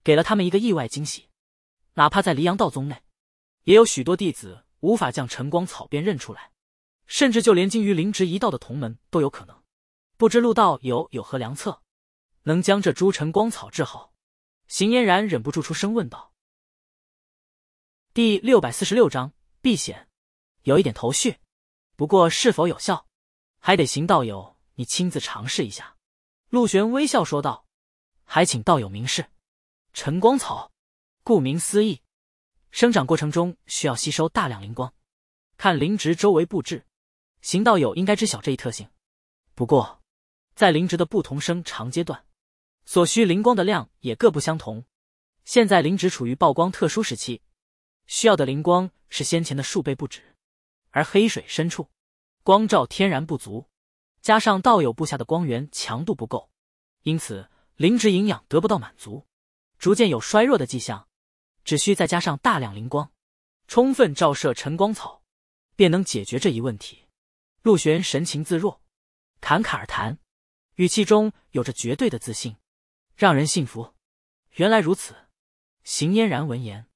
给了他们一个意外惊喜。哪怕在黎阳道宗内，也有许多弟子无法将晨光草辨认出来，甚至就连精于灵植一道的同门都有可能。不知陆道友有何良策，能将这株晨光草治好？邢嫣然忍不住出声问道。第六百四十六章避险，有一点头绪，不过是否有效，还得邢道友你亲自尝试一下。陆玄微笑说道：“还请道友明示，晨光草。”顾名思义，生长过程中需要吸收大量灵光。看灵植周围布置，行道友应该知晓这一特性。不过，在灵植的不同生长阶段，所需灵光的量也各不相同。现在灵植处于曝光特殊时期，需要的灵光是先前的数倍不止。而黑水深处，光照天然不足，加上道友布下的光源强度不够，因此灵植营养得不到满足，逐渐有衰弱的迹象。只需再加上大量灵光，充分照射晨光草，便能解决这一问题。陆玄神情自若，侃侃而谈，语气中有着绝对的自信，让人信服。原来如此，邢嫣然闻言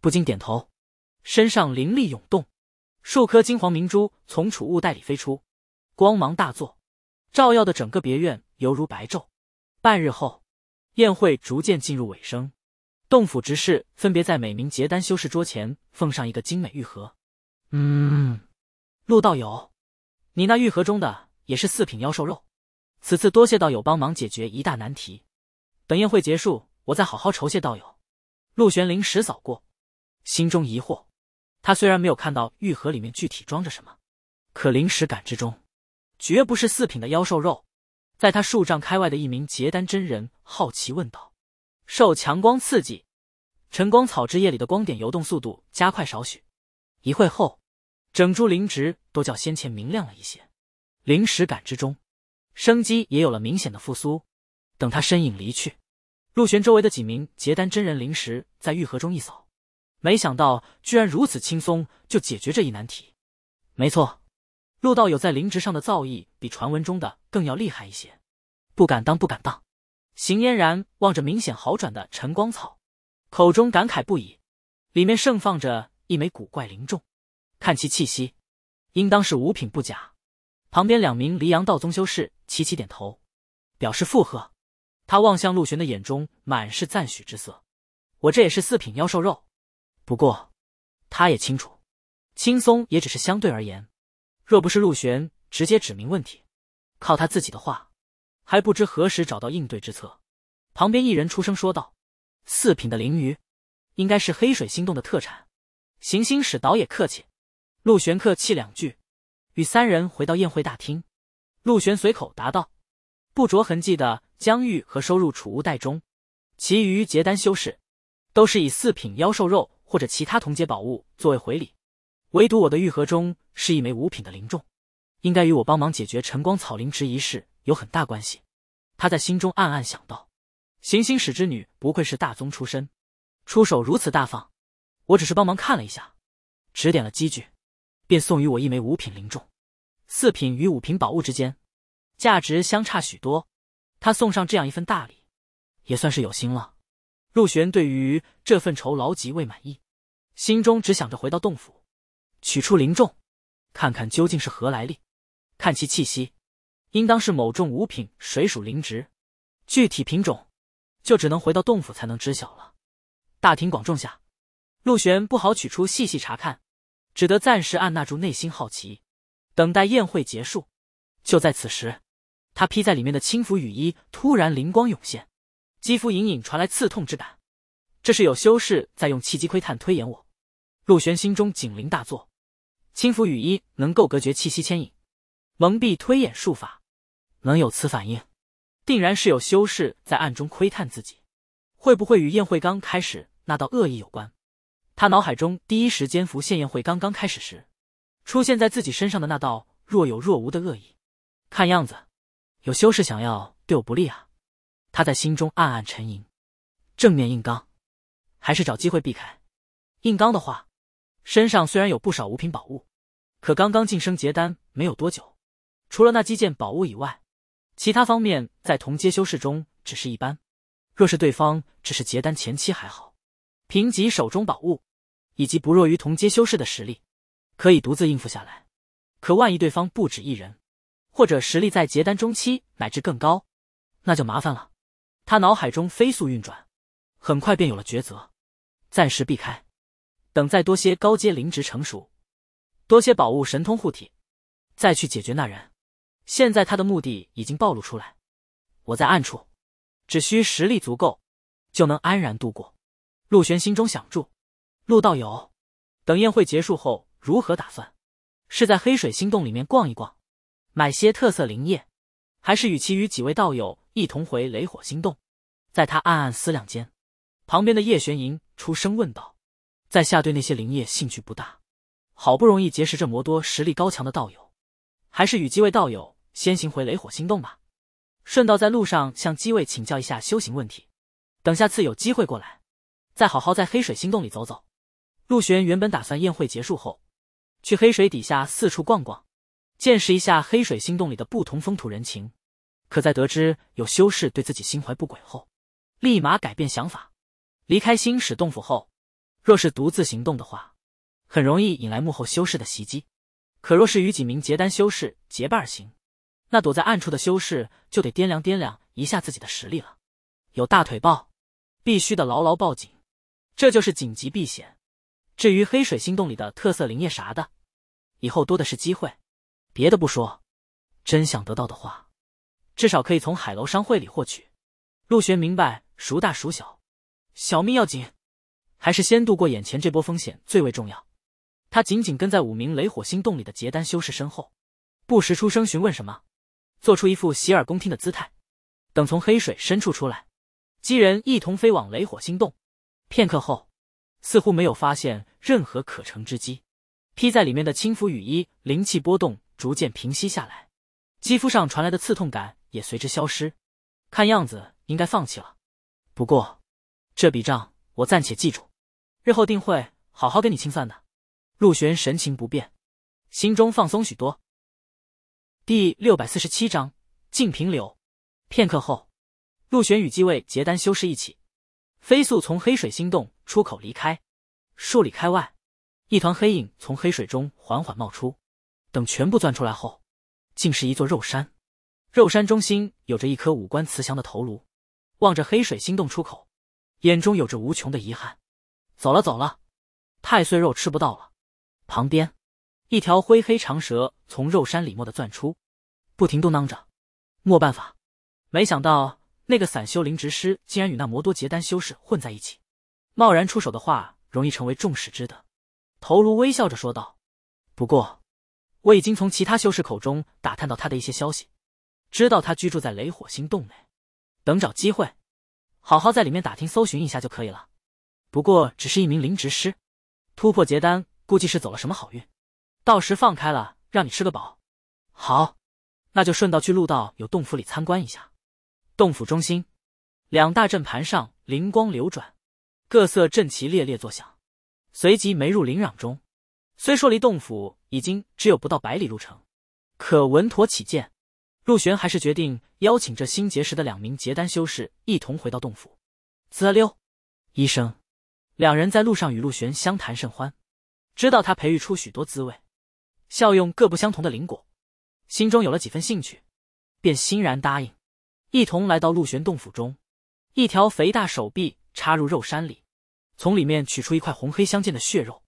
不禁点头，身上灵力涌动，数颗金黄明珠从储物袋里飞出，光芒大作，照耀的整个别院犹如白昼。半日后，宴会逐渐进入尾声。洞府执事分别在每名结丹修士桌前奉上一个精美玉盒。嗯，陆道友，你那玉盒中的也是四品妖兽肉？此次多谢道友帮忙解决一大难题，等宴会结束，我再好好酬谢道友。陆玄临时扫过，心中疑惑。他虽然没有看到玉盒里面具体装着什么，可临时感知中，绝不是四品的妖兽肉。在他数丈开外的一名结丹真人好奇问道。受强光刺激，晨光草枝叶里的光点游动速度加快少许。一会后，整株灵植都较先前明亮了一些。灵识感知中，生机也有了明显的复苏。等他身影离去，陆玄周围的几名结丹真人灵石在愈合中一扫，没想到居然如此轻松就解决这一难题。没错，陆道友在灵植上的造诣比传闻中的更要厉害一些。不敢当，不敢当。邢嫣然望着明显好转的晨光草，口中感慨不已。里面盛放着一枚古怪灵种，看其气息，应当是五品不假。旁边两名黎阳道宗修士齐齐点头，表示附和。他望向陆玄的眼中满是赞许之色。我这也是四品妖兽肉，不过他也清楚，轻松也只是相对而言。若不是陆玄直接指明问题，靠他自己的话。还不知何时找到应对之策。旁边一人出声说道：“四品的灵鱼，应该是黑水星洞的特产。”行星使倒也客气，陆玄客气两句，与三人回到宴会大厅。陆玄随口答道：“不着痕迹的将玉和收入储物袋中，其余结丹修士都是以四品妖兽肉或者其他同阶宝物作为回礼，唯独我的玉盒中是一枚五品的灵重，应该与我帮忙解决晨光草灵植一事。”有很大关系，他在心中暗暗想到：“行星使之女不愧是大宗出身，出手如此大方。我只是帮忙看了一下，指点了几句，便送予我一枚五品灵重。四品与五品宝物之间，价值相差许多。他送上这样一份大礼，也算是有心了。”陆玄对于这份酬劳极为满意，心中只想着回到洞府，取出灵重，看看究竟是何来历，看其气息。应当是某种五品水属灵植，具体品种，就只能回到洞府才能知晓了。大庭广众下，陆玄不好取出细细查看，只得暂时按捺住内心好奇，等待宴会结束。就在此时，他披在里面的轻浮雨衣突然灵光涌现，肌肤隐隐传来刺痛之感。这是有修士在用气机窥探推演我。陆玄心中警铃大作，轻浮雨衣能够隔绝气息牵引，蒙蔽推演术法。能有此反应，定然是有修士在暗中窥探自己。会不会与宴会刚开始那道恶意有关？他脑海中第一时间浮现宴会刚刚开始时，出现在自己身上的那道若有若无的恶意。看样子，有修士想要对我不利啊！他在心中暗暗沉吟：正面硬刚，还是找机会避开？硬刚的话，身上虽然有不少五品宝物，可刚刚晋升结丹没有多久，除了那几件宝物以外。其他方面在同阶修士中只是一般，若是对方只是结丹前期还好，凭及手中宝物，以及不弱于同阶修士的实力，可以独自应付下来。可万一对方不止一人，或者实力在结丹中期乃至更高，那就麻烦了。他脑海中飞速运转，很快便有了抉择：暂时避开，等再多些高阶灵植成熟，多些宝物神通护体，再去解决那人。现在他的目的已经暴露出来，我在暗处，只需实力足够，就能安然度过。陆玄心中想住，陆道友，等宴会结束后如何打算？是在黑水星洞里面逛一逛，买些特色灵液，还是与其与几位道友一同回雷火星洞？在他暗暗思量间，旁边的叶玄银出声问道：“在下对那些灵液兴趣不大，好不容易结识这魔多实力高强的道友。”还是与几位道友先行回雷火星洞吧，顺道在路上向机位请教一下修行问题。等下次有机会过来，再好好在黑水星洞里走走。陆玄原本打算宴会结束后，去黑水底下四处逛逛，见识一下黑水星洞里的不同风土人情。可在得知有修士对自己心怀不轨后，立马改变想法。离开星使洞府后，若是独自行动的话，很容易引来幕后修士的袭击。可若是与几名结丹修士结伴行，那躲在暗处的修士就得掂量掂量一下自己的实力了。有大腿抱，必须得牢牢抱紧，这就是紧急避险。至于黑水星洞里的特色灵液啥的，以后多的是机会。别的不说，真想得到的话，至少可以从海楼商会里获取。陆玄明白孰大孰小，小命要紧，还是先度过眼前这波风险最为重要。他紧紧跟在五名雷火星洞里的结丹修士身后，不时出声询问什么，做出一副洗耳恭听的姿态。等从黑水深处出来，几人一同飞往雷火星洞。片刻后，似乎没有发现任何可乘之机，披在里面的轻浮雨衣灵气波动逐渐平息下来，肌肤上传来的刺痛感也随之消失。看样子应该放弃了。不过，这笔账我暂且记住，日后定会好好跟你清算的。陆玄神情不变，心中放松许多。第六百四十七章静平流。片刻后，陆玄与几位结丹修士一起，飞速从黑水星洞出口离开。数里开外，一团黑影从黑水中缓缓冒出。等全部钻出来后，竟是一座肉山。肉山中心有着一颗五官慈祥的头颅，望着黑水星洞出口，眼中有着无穷的遗憾。走了，走了，太岁肉吃不到了。旁边，一条灰黑长蛇从肉山里默的钻出，不停嘟囔着：“没办法，没想到那个散修灵执师竟然与那摩多结丹修士混在一起，贸然出手的话，容易成为众矢之的。”头颅微笑着说道：“不过，我已经从其他修士口中打探到他的一些消息，知道他居住在雷火星洞内，等找机会，好好在里面打听搜寻一下就可以了。不过，只是一名灵执师，突破结丹。”估计是走了什么好运，到时放开了，让你吃个饱。好，那就顺道去陆道有洞府里参观一下。洞府中心，两大阵盘上灵光流转，各色阵旗猎猎作响。随即没入灵壤中。虽说离洞府已经只有不到百里路程，可稳妥起见，陆玄还是决定邀请这新结识的两名结丹修士一同回到洞府。滋溜，医生，两人在路上与陆玄相谈甚欢。知道他培育出许多滋味，效用各不相同的灵果，心中有了几分兴趣，便欣然答应，一同来到陆玄洞府中。一条肥大手臂插入肉山里，从里面取出一块红黑相间的血肉，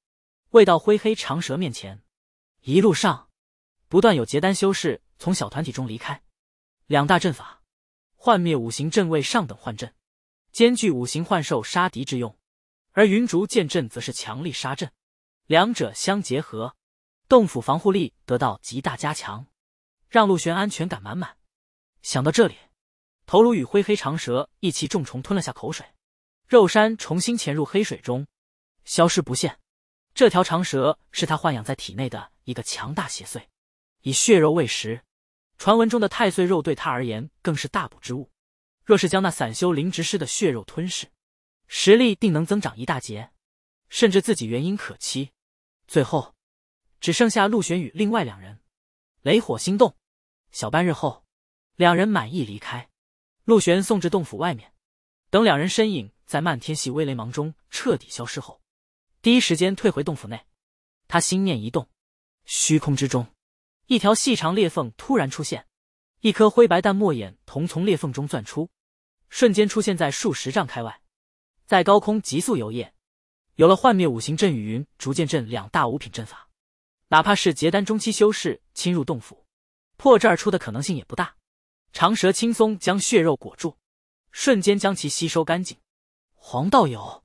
喂到灰黑长蛇面前。一路上，不断有结丹修士从小团体中离开。两大阵法，幻灭五行阵位上等幻阵，兼具五行幻兽杀敌之用；而云竹剑阵则是强力杀阵。两者相结合，洞府防护力得到极大加强，让陆玄安全感满满。想到这里，头颅与灰黑长蛇一起重重吞了下口水。肉山重新潜入黑水中，消失不见。这条长蛇是他豢养在体内的一个强大邪祟，以血肉喂食。传闻中的太岁肉对他而言更是大补之物。若是将那散修灵植师的血肉吞噬，实力定能增长一大截，甚至自己元婴可期。最后，只剩下陆玄宇另外两人，雷火心动。小半日后，两人满意离开，陆玄送至洞府外面。等两人身影在漫天细微雷芒中彻底消失后，第一时间退回洞府内。他心念一动，虚空之中，一条细长裂缝突然出现，一颗灰白淡墨眼瞳从裂缝中钻出，瞬间出现在数十丈开外，在高空急速游曳。有了幻灭五行阵与云逐剑阵两大五品阵法，哪怕是结丹中期修士侵入洞府，破阵而出的可能性也不大。长蛇轻松将血肉裹住，瞬间将其吸收干净。黄道友，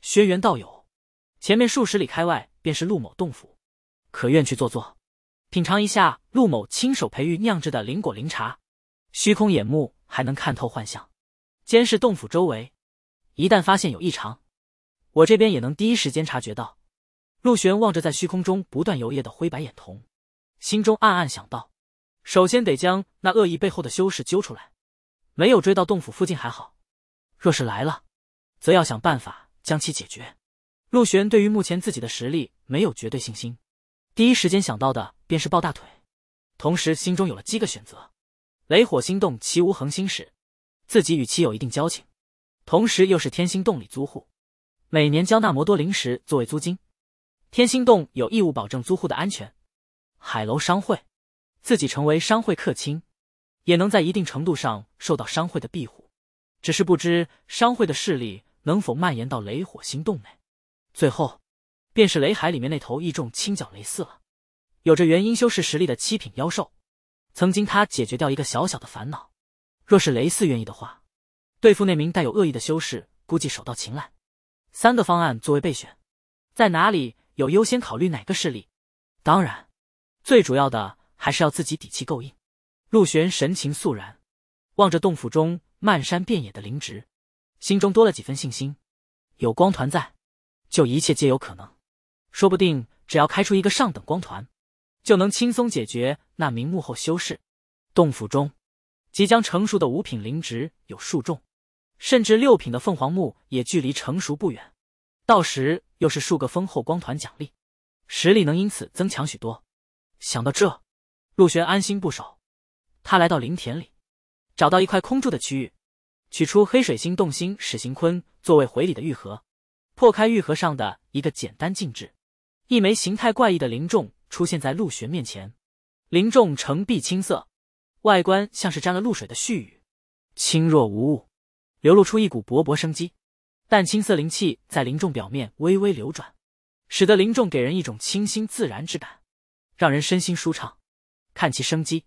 轩辕道友，前面数十里开外便是陆某洞府，可愿去坐坐，品尝一下陆某亲手培育酿制的灵果灵茶？虚空眼目还能看透幻象，监视洞府周围，一旦发现有异常。我这边也能第一时间察觉到，陆玄望着在虚空中不断游曳的灰白眼瞳，心中暗暗想到：首先得将那恶意背后的修士揪出来。没有追到洞府附近还好，若是来了，则要想办法将其解决。陆玄对于目前自己的实力没有绝对信心，第一时间想到的便是抱大腿，同时心中有了七个选择：雷火星洞其无恒心使，自己与其有一定交情，同时又是天星洞里租户。每年交纳么多零食作为租金，天星洞有义务保证租户的安全。海楼商会自己成为商会客卿，也能在一定程度上受到商会的庇护。只是不知商会的势力能否蔓延到雷火星洞内。最后，便是雷海里面那头一种青角雷四了，有着元婴修士实力的七品妖兽。曾经他解决掉一个小小的烦恼。若是雷四愿意的话，对付那名带有恶意的修士，估计手到擒来。三个方案作为备选，在哪里有优先考虑哪个势力？当然，最主要的还是要自己底气够硬。陆玄神情肃然，望着洞府中漫山遍野的灵植，心中多了几分信心。有光团在，就一切皆有可能。说不定只要开出一个上等光团，就能轻松解决那名幕后修士。洞府中即将成熟的五品灵植有数种。甚至六品的凤凰木也距离成熟不远，到时又是数个丰厚光团奖励，实力能因此增强许多。想到这，陆玄安心不少。他来到林田里，找到一块空住的区域，取出黑水星洞星史行坤作为回礼的玉盒，破开玉盒上的一个简单禁制，一枚形态怪异的灵重出现在陆玄面前。灵重呈碧青色，外观像是沾了露水的絮雨，轻若无物。流露出一股勃勃生机，淡青色灵气在灵种表面微微流转，使得灵种给人一种清新自然之感，让人身心舒畅。看其生机，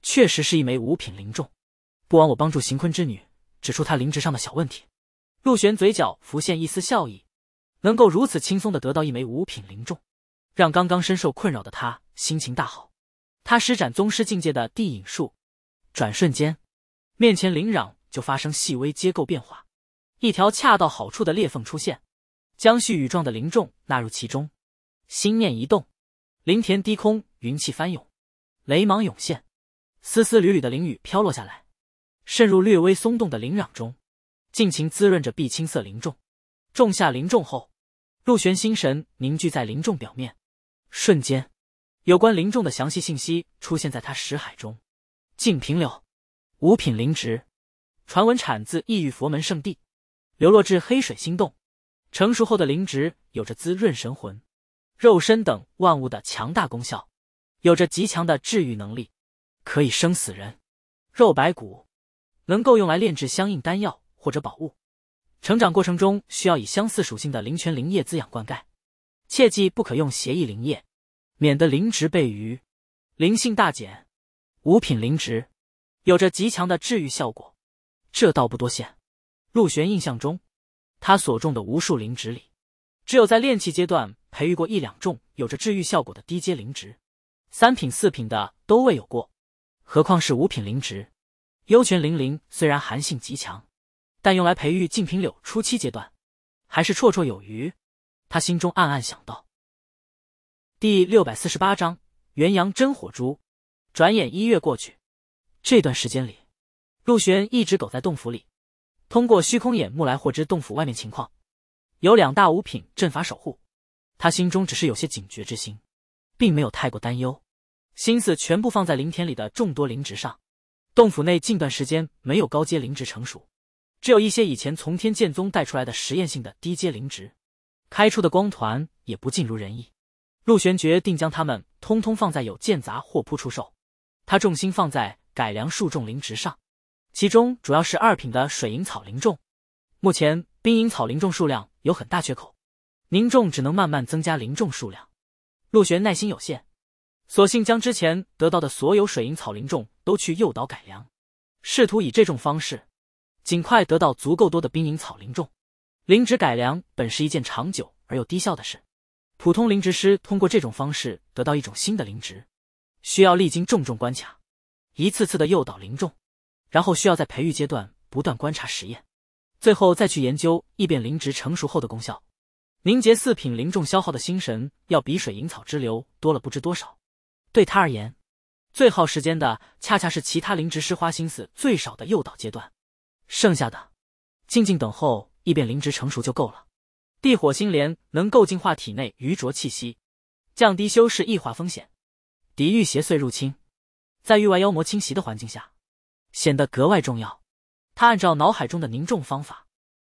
确实是一枚五品灵种，不枉我帮助邢坤之女指出她灵值上的小问题。陆玄嘴角浮现一丝笑意，能够如此轻松的得到一枚五品灵种，让刚刚深受困扰的他心情大好。他施展宗师境界的地影术，转瞬间，面前灵壤。就发生细微结构变化，一条恰到好处的裂缝出现，将絮雨状的灵种纳入其中。心念一动，灵田低空云气翻涌，雷芒涌现，丝丝缕缕的灵雨飘落下来，渗入略微松动的灵壤中，尽情滋润着碧青色灵种。种下灵种后，陆玄心神凝聚在灵种表面，瞬间，有关灵种的详细信息出现在他识海中。净平柳，五品灵植。传闻产自异域佛门圣地，流落至黑水星洞。成熟后的灵植有着滋润神魂、肉身等万物的强大功效，有着极强的治愈能力，可以生死人、肉白骨，能够用来炼制相应丹药或者宝物。成长过程中需要以相似属性的灵泉灵液滋养灌溉，切记不可用邪异灵液，免得灵植被鱼灵性大减。五品灵植有着极强的治愈效果。这倒不多见。陆玄印象中，他所种的无数灵植里，只有在炼气阶段培育过一两种有着治愈效果的低阶灵植，三品、四品的都未有过，何况是五品灵植。幽泉灵灵虽然寒性极强，但用来培育净瓶柳初期阶段，还是绰绰有余。他心中暗暗想到。第六百四十八章元阳真火珠。转眼一月过去，这段时间里。陆玄一直苟在洞府里，通过虚空眼目来获知洞府外面情况。有两大五品阵法守护，他心中只是有些警觉之心，并没有太过担忧，心思全部放在灵田里的众多灵植上。洞府内近段时间没有高阶灵植成熟，只有一些以前从天剑宗带出来的实验性的低阶灵植，开出的光团也不尽如人意。陆玄决定将它们通通放在有剑杂货铺出售，他重心放在改良树种灵植上。其中主要是二品的水银草灵种，目前冰银草灵种数量有很大缺口，凝种只能慢慢增加灵种数量。陆玄耐心有限，索性将之前得到的所有水银草灵种都去诱导改良，试图以这种方式尽快得到足够多的冰银草灵种。灵植改良本是一件长久而又低效的事，普通灵植师通过这种方式得到一种新的灵植，需要历经重重关卡，一次次的诱导灵种。然后需要在培育阶段不断观察实验，最后再去研究异变灵植成熟后的功效。凝结四品灵种消耗的心神，要比水银草之流多了不知多少。对他而言，最耗时间的恰恰是其他灵植师花心思最少的诱导阶段，剩下的静静等候异变灵植成熟就够了。地火心莲能够净化体内愚浊气息，降低修饰异化风险，抵御邪祟入侵。在域外妖魔侵袭的环境下。显得格外重要。他按照脑海中的凝重方法，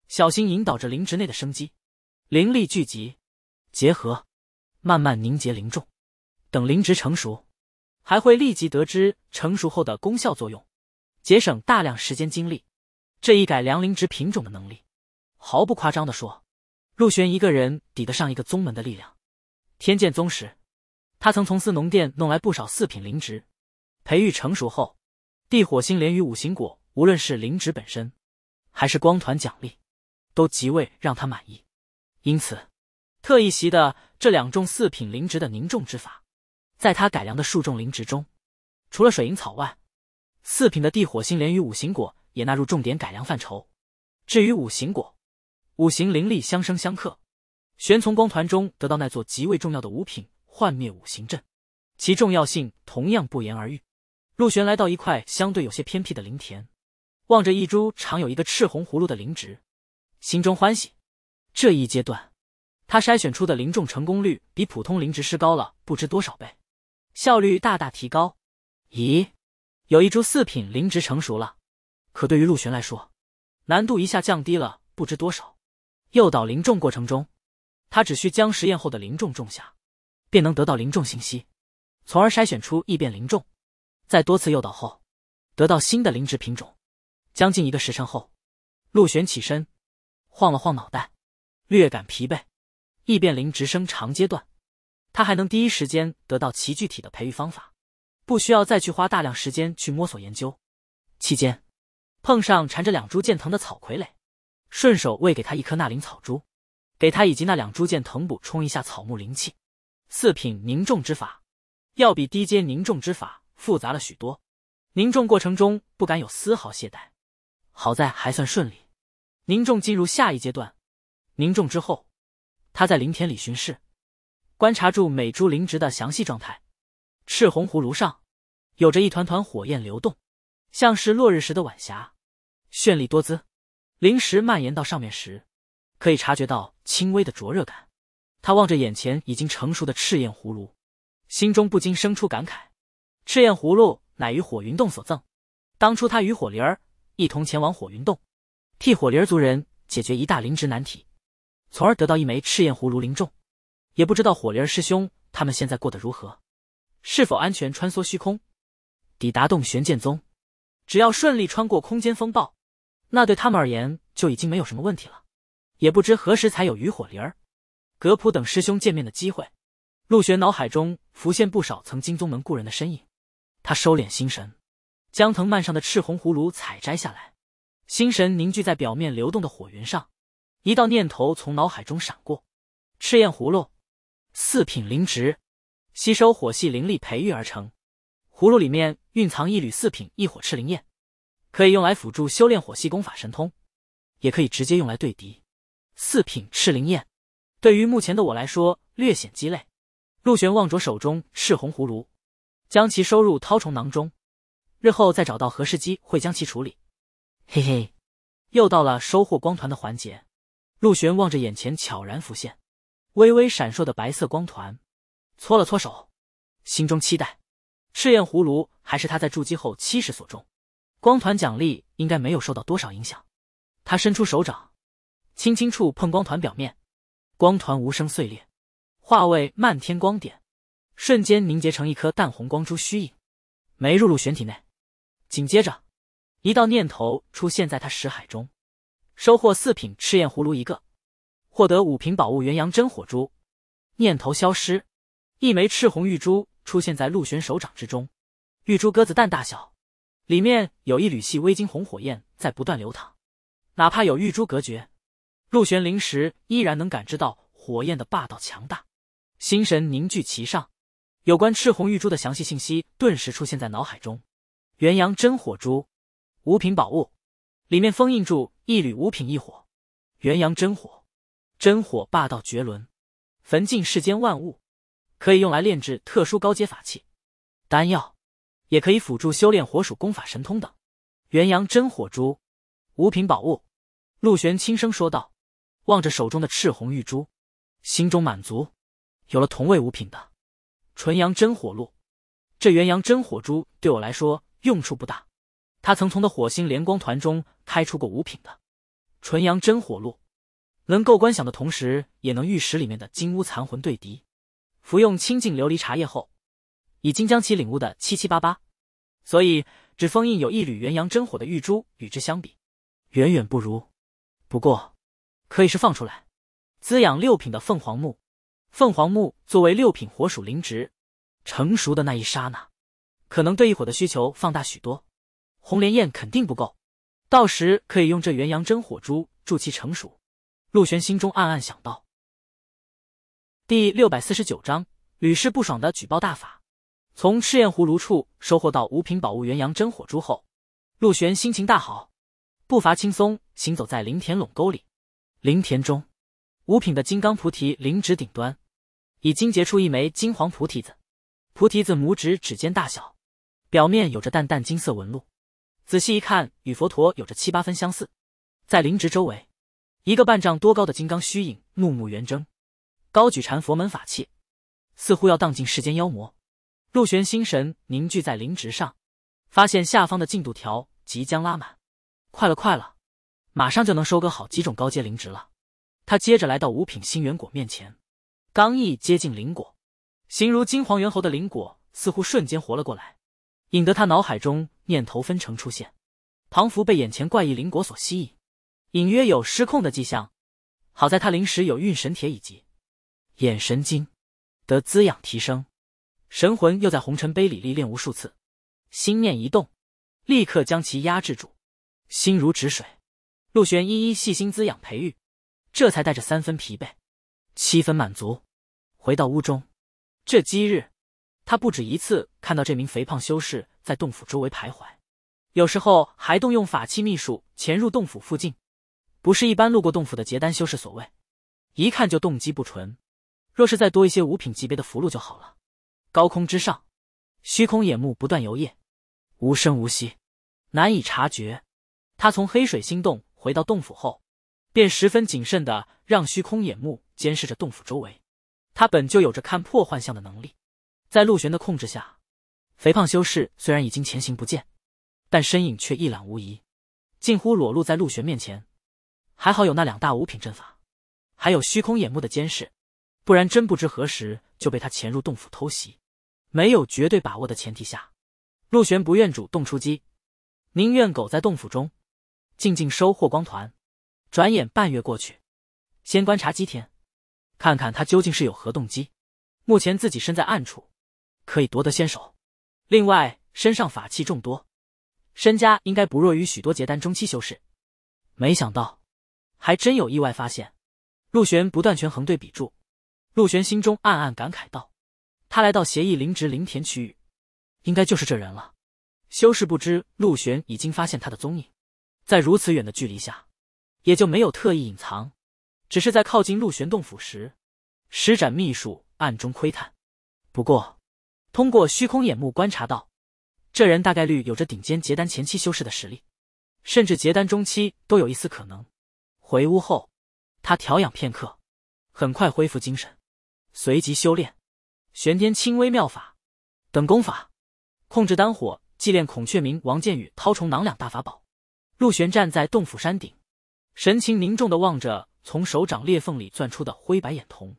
小心引导着灵植内的生机、灵力聚集、结合，慢慢凝结灵重。等灵植成熟，还会立即得知成熟后的功效作用，节省大量时间精力。这一改良灵植品种的能力，毫不夸张的说，陆玄一个人抵得上一个宗门的力量。天剑宗时，他曾从司农殿弄来不少四品灵植，培育成熟后。地火星连于五行果，无论是灵植本身，还是光团奖励，都极为让他满意。因此，特意习的这两种四品灵植的凝重之法，在他改良的数种灵植中，除了水银草外，四品的地火星连与五行果也纳入重点改良范畴。至于五行果，五行灵力相生相克，玄从光团中得到那座极为重要的五品幻灭五行阵，其重要性同样不言而喻。陆玄来到一块相对有些偏僻的灵田，望着一株长有一个赤红葫芦的灵植，心中欢喜。这一阶段，他筛选出的灵种成功率比普通灵植师高了不知多少倍，效率大大提高。咦，有一株四品灵植成熟了，可对于陆玄来说，难度一下降低了不知多少。诱导灵种过程中，他只需将实验后的灵种种下，便能得到灵种信息，从而筛选出异变灵种。在多次诱导后，得到新的灵植品种。将近一个时辰后，陆玄起身，晃了晃脑袋，略感疲惫。异变灵植生长阶段，他还能第一时间得到其具体的培育方法，不需要再去花大量时间去摸索研究。期间，碰上缠着两株剑藤的草傀儡，顺手喂给他一颗纳灵草珠，给他以及那两株剑藤补充一下草木灵气。四品凝重之法要比低阶凝重之法。复杂了许多，凝重过程中不敢有丝毫懈怠，好在还算顺利。凝重进入下一阶段，凝重之后，他在林田里巡视，观察住每株灵植的详细状态。赤红葫芦上有着一团团火焰流动，像是落日时的晚霞，绚丽多姿。灵石蔓延到上面时，可以察觉到轻微的灼热感。他望着眼前已经成熟的赤焰葫芦，心中不禁生出感慨。赤焰葫芦乃于火云洞所赠，当初他与火灵儿一同前往火云洞，替火灵儿族人解决一大灵植难题，从而得到一枚赤焰葫芦灵种。也不知道火灵儿师兄他们现在过得如何，是否安全穿梭虚空，抵达洞玄剑宗。只要顺利穿过空间风暴，那对他们而言就已经没有什么问题了。也不知何时才有与火灵儿、格普等师兄见面的机会。陆玄脑海中浮现不少曾经宗门故人的身影。他收敛心神，将藤蔓上的赤红葫芦采摘下来，心神凝聚在表面流动的火云上，一道念头从脑海中闪过。赤焰葫芦，四品灵植，吸收火系灵力培育而成，葫芦里面蕴藏一缕四品异火赤灵焰，可以用来辅助修炼火系功法神通，也可以直接用来对敌。四品赤灵焰，对于目前的我来说略显鸡肋。陆玄望着手中赤红葫芦。将其收入掏虫囊中，日后再找到合适机会将其处理。嘿嘿，又到了收获光团的环节。陆玄望着眼前悄然浮现、微微闪烁的白色光团，搓了搓手，心中期待。赤焰葫芦还是他在筑基后七十所中，光团奖励应该没有受到多少影响。他伸出手掌，轻轻触碰光团表面，光团无声碎裂，化为漫天光点。瞬间凝结成一颗淡红光珠虚影，没入陆玄体内。紧接着，一道念头出现在他识海中，收获四品赤焰葫芦一个，获得五品宝物元阳真火珠。念头消失，一枚赤红玉珠出现在陆玄手掌之中，玉珠鸽子蛋大小，里面有一缕细微金红火焰在不断流淌。哪怕有玉珠隔绝，陆玄灵时依然能感知到火焰的霸道强大，心神凝聚其上。有关赤红玉珠的详细信息顿时出现在脑海中。元阳真火珠，五品宝物，里面封印住一缕五品异火——元阳真火，真火霸道绝伦，焚尽世间万物，可以用来炼制特殊高阶法器、丹药，也可以辅助修炼火属功法、神通等。元阳真火珠，五品宝物。陆玄轻声说道，望着手中的赤红玉珠，心中满足，有了同位五品的。纯阳真火露，这元阳真火珠对我来说用处不大。它曾从的火星连光团中开出过五品的纯阳真火露，能够观想的同时，也能御使里面的金乌残魂对敌。服用清净琉璃茶叶后，已经将其领悟的七七八八，所以只封印有一缕元阳真火的玉珠与之相比，远远不如。不过，可以是放出来，滋养六品的凤凰木。凤凰木作为六品火属灵植，成熟的那一刹那，可能对一火的需求放大许多。红莲焰肯定不够，到时可以用这元阳真火珠助其成熟。陆玄心中暗暗想到。第六百四十九章屡试不爽的举报大法。从赤焰葫芦处收获到五品宝物元阳真火珠后，陆玄心情大好，步伐轻松行走在林田垄沟里。林田中，五品的金刚菩提灵植顶端。已经结出一枚金黄菩提子，菩提子拇指指尖大小，表面有着淡淡金色纹路。仔细一看，与佛陀有着七八分相似。在灵植周围，一个半丈多高的金刚虚影怒目圆睁，高举禅佛门法器，似乎要荡尽世间妖魔。陆玄心神凝聚在灵植上，发现下方的进度条即将拉满，快了，快了，马上就能收割好几种高阶灵植了。他接着来到五品星元果面前。刚一接近灵果，形如金黄猿猴的灵果似乎瞬间活了过来，引得他脑海中念头纷呈出现。庞福被眼前怪异灵果所吸引，隐约有失控的迹象。好在他临时有运神铁以及眼神经得滋养提升，神魂又在红尘杯里历练无数次，心念一动，立刻将其压制住，心如止水。陆玄一一细心滋养培育，这才带着三分疲惫，七分满足。回到屋中，这几日，他不止一次看到这名肥胖修士在洞府周围徘徊，有时候还动用法器秘术潜入洞府附近，不是一般路过洞府的结丹修士所为，一看就动机不纯。若是再多一些五品级别的符箓就好了。高空之上，虚空眼目不断游曳，无声无息，难以察觉。他从黑水星洞回到洞府后，便十分谨慎的让虚空眼目监视着洞府周围。他本就有着看破幻象的能力，在陆玄的控制下，肥胖修士虽然已经前行不见，但身影却一览无遗，近乎裸露在陆玄面前。还好有那两大五品阵法，还有虚空眼目的监视，不然真不知何时就被他潜入洞府偷袭。没有绝对把握的前提下，陆玄不愿主动出击，宁愿苟在洞府中，静静收获光团。转眼半月过去，先观察几天。看看他究竟是有何动机，目前自己身在暗处，可以夺得先手。另外，身上法器众多，身家应该不弱于许多结丹中期修士。没想到，还真有意外发现。陆玄不断权衡对比住，陆玄心中暗暗感慨道：“他来到邪议灵植林田区域，应该就是这人了。”修士不知陆玄已经发现他的踪影，在如此远的距离下，也就没有特意隐藏。只是在靠近陆玄洞府时，施展秘术暗中窥探。不过，通过虚空眼目观察到，这人大概率有着顶尖结丹前期修士的实力，甚至结丹中期都有一丝可能。回屋后，他调养片刻，很快恢复精神，随即修炼《玄天清微妙法》等功法，控制丹火祭炼孔雀鸣、王剑宇、掏虫囊两大法宝。陆玄站在洞府山顶，神情凝重的望着。从手掌裂缝里钻出的灰白眼瞳，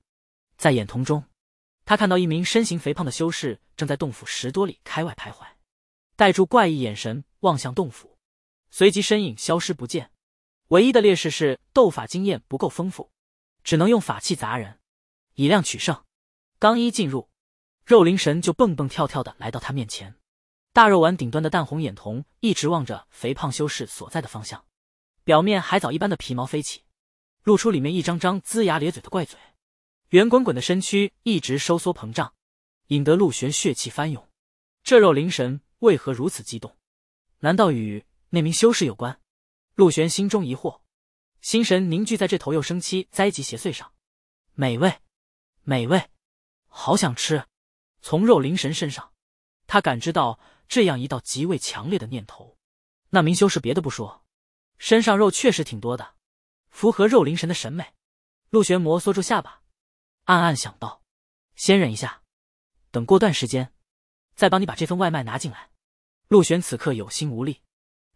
在眼瞳中，他看到一名身形肥胖的修士正在洞府十多里开外徘徊，带住怪异眼神望向洞府，随即身影消失不见。唯一的劣势是斗法经验不够丰富，只能用法器砸人，以量取胜。刚一进入，肉灵神就蹦蹦跳跳的来到他面前，大肉丸顶端的淡红眼瞳一直望着肥胖修士所在的方向，表面海藻一般的皮毛飞起。露出里面一张张龇牙咧嘴的怪嘴，圆滚滚的身躯一直收缩膨胀，引得陆玄血气翻涌。这肉灵神为何如此激动？难道与那名修士有关？陆玄心中疑惑，心神凝聚在这头又生期灾疾邪祟上，美味，美味，好想吃。从肉灵神身上，他感知到这样一道极为强烈的念头。那名修士别的不说，身上肉确实挺多的。符合肉灵神的审美，陆玄摩挲住下巴，暗暗想到：先忍一下，等过段时间，再帮你把这份外卖拿进来。陆玄此刻有心无力，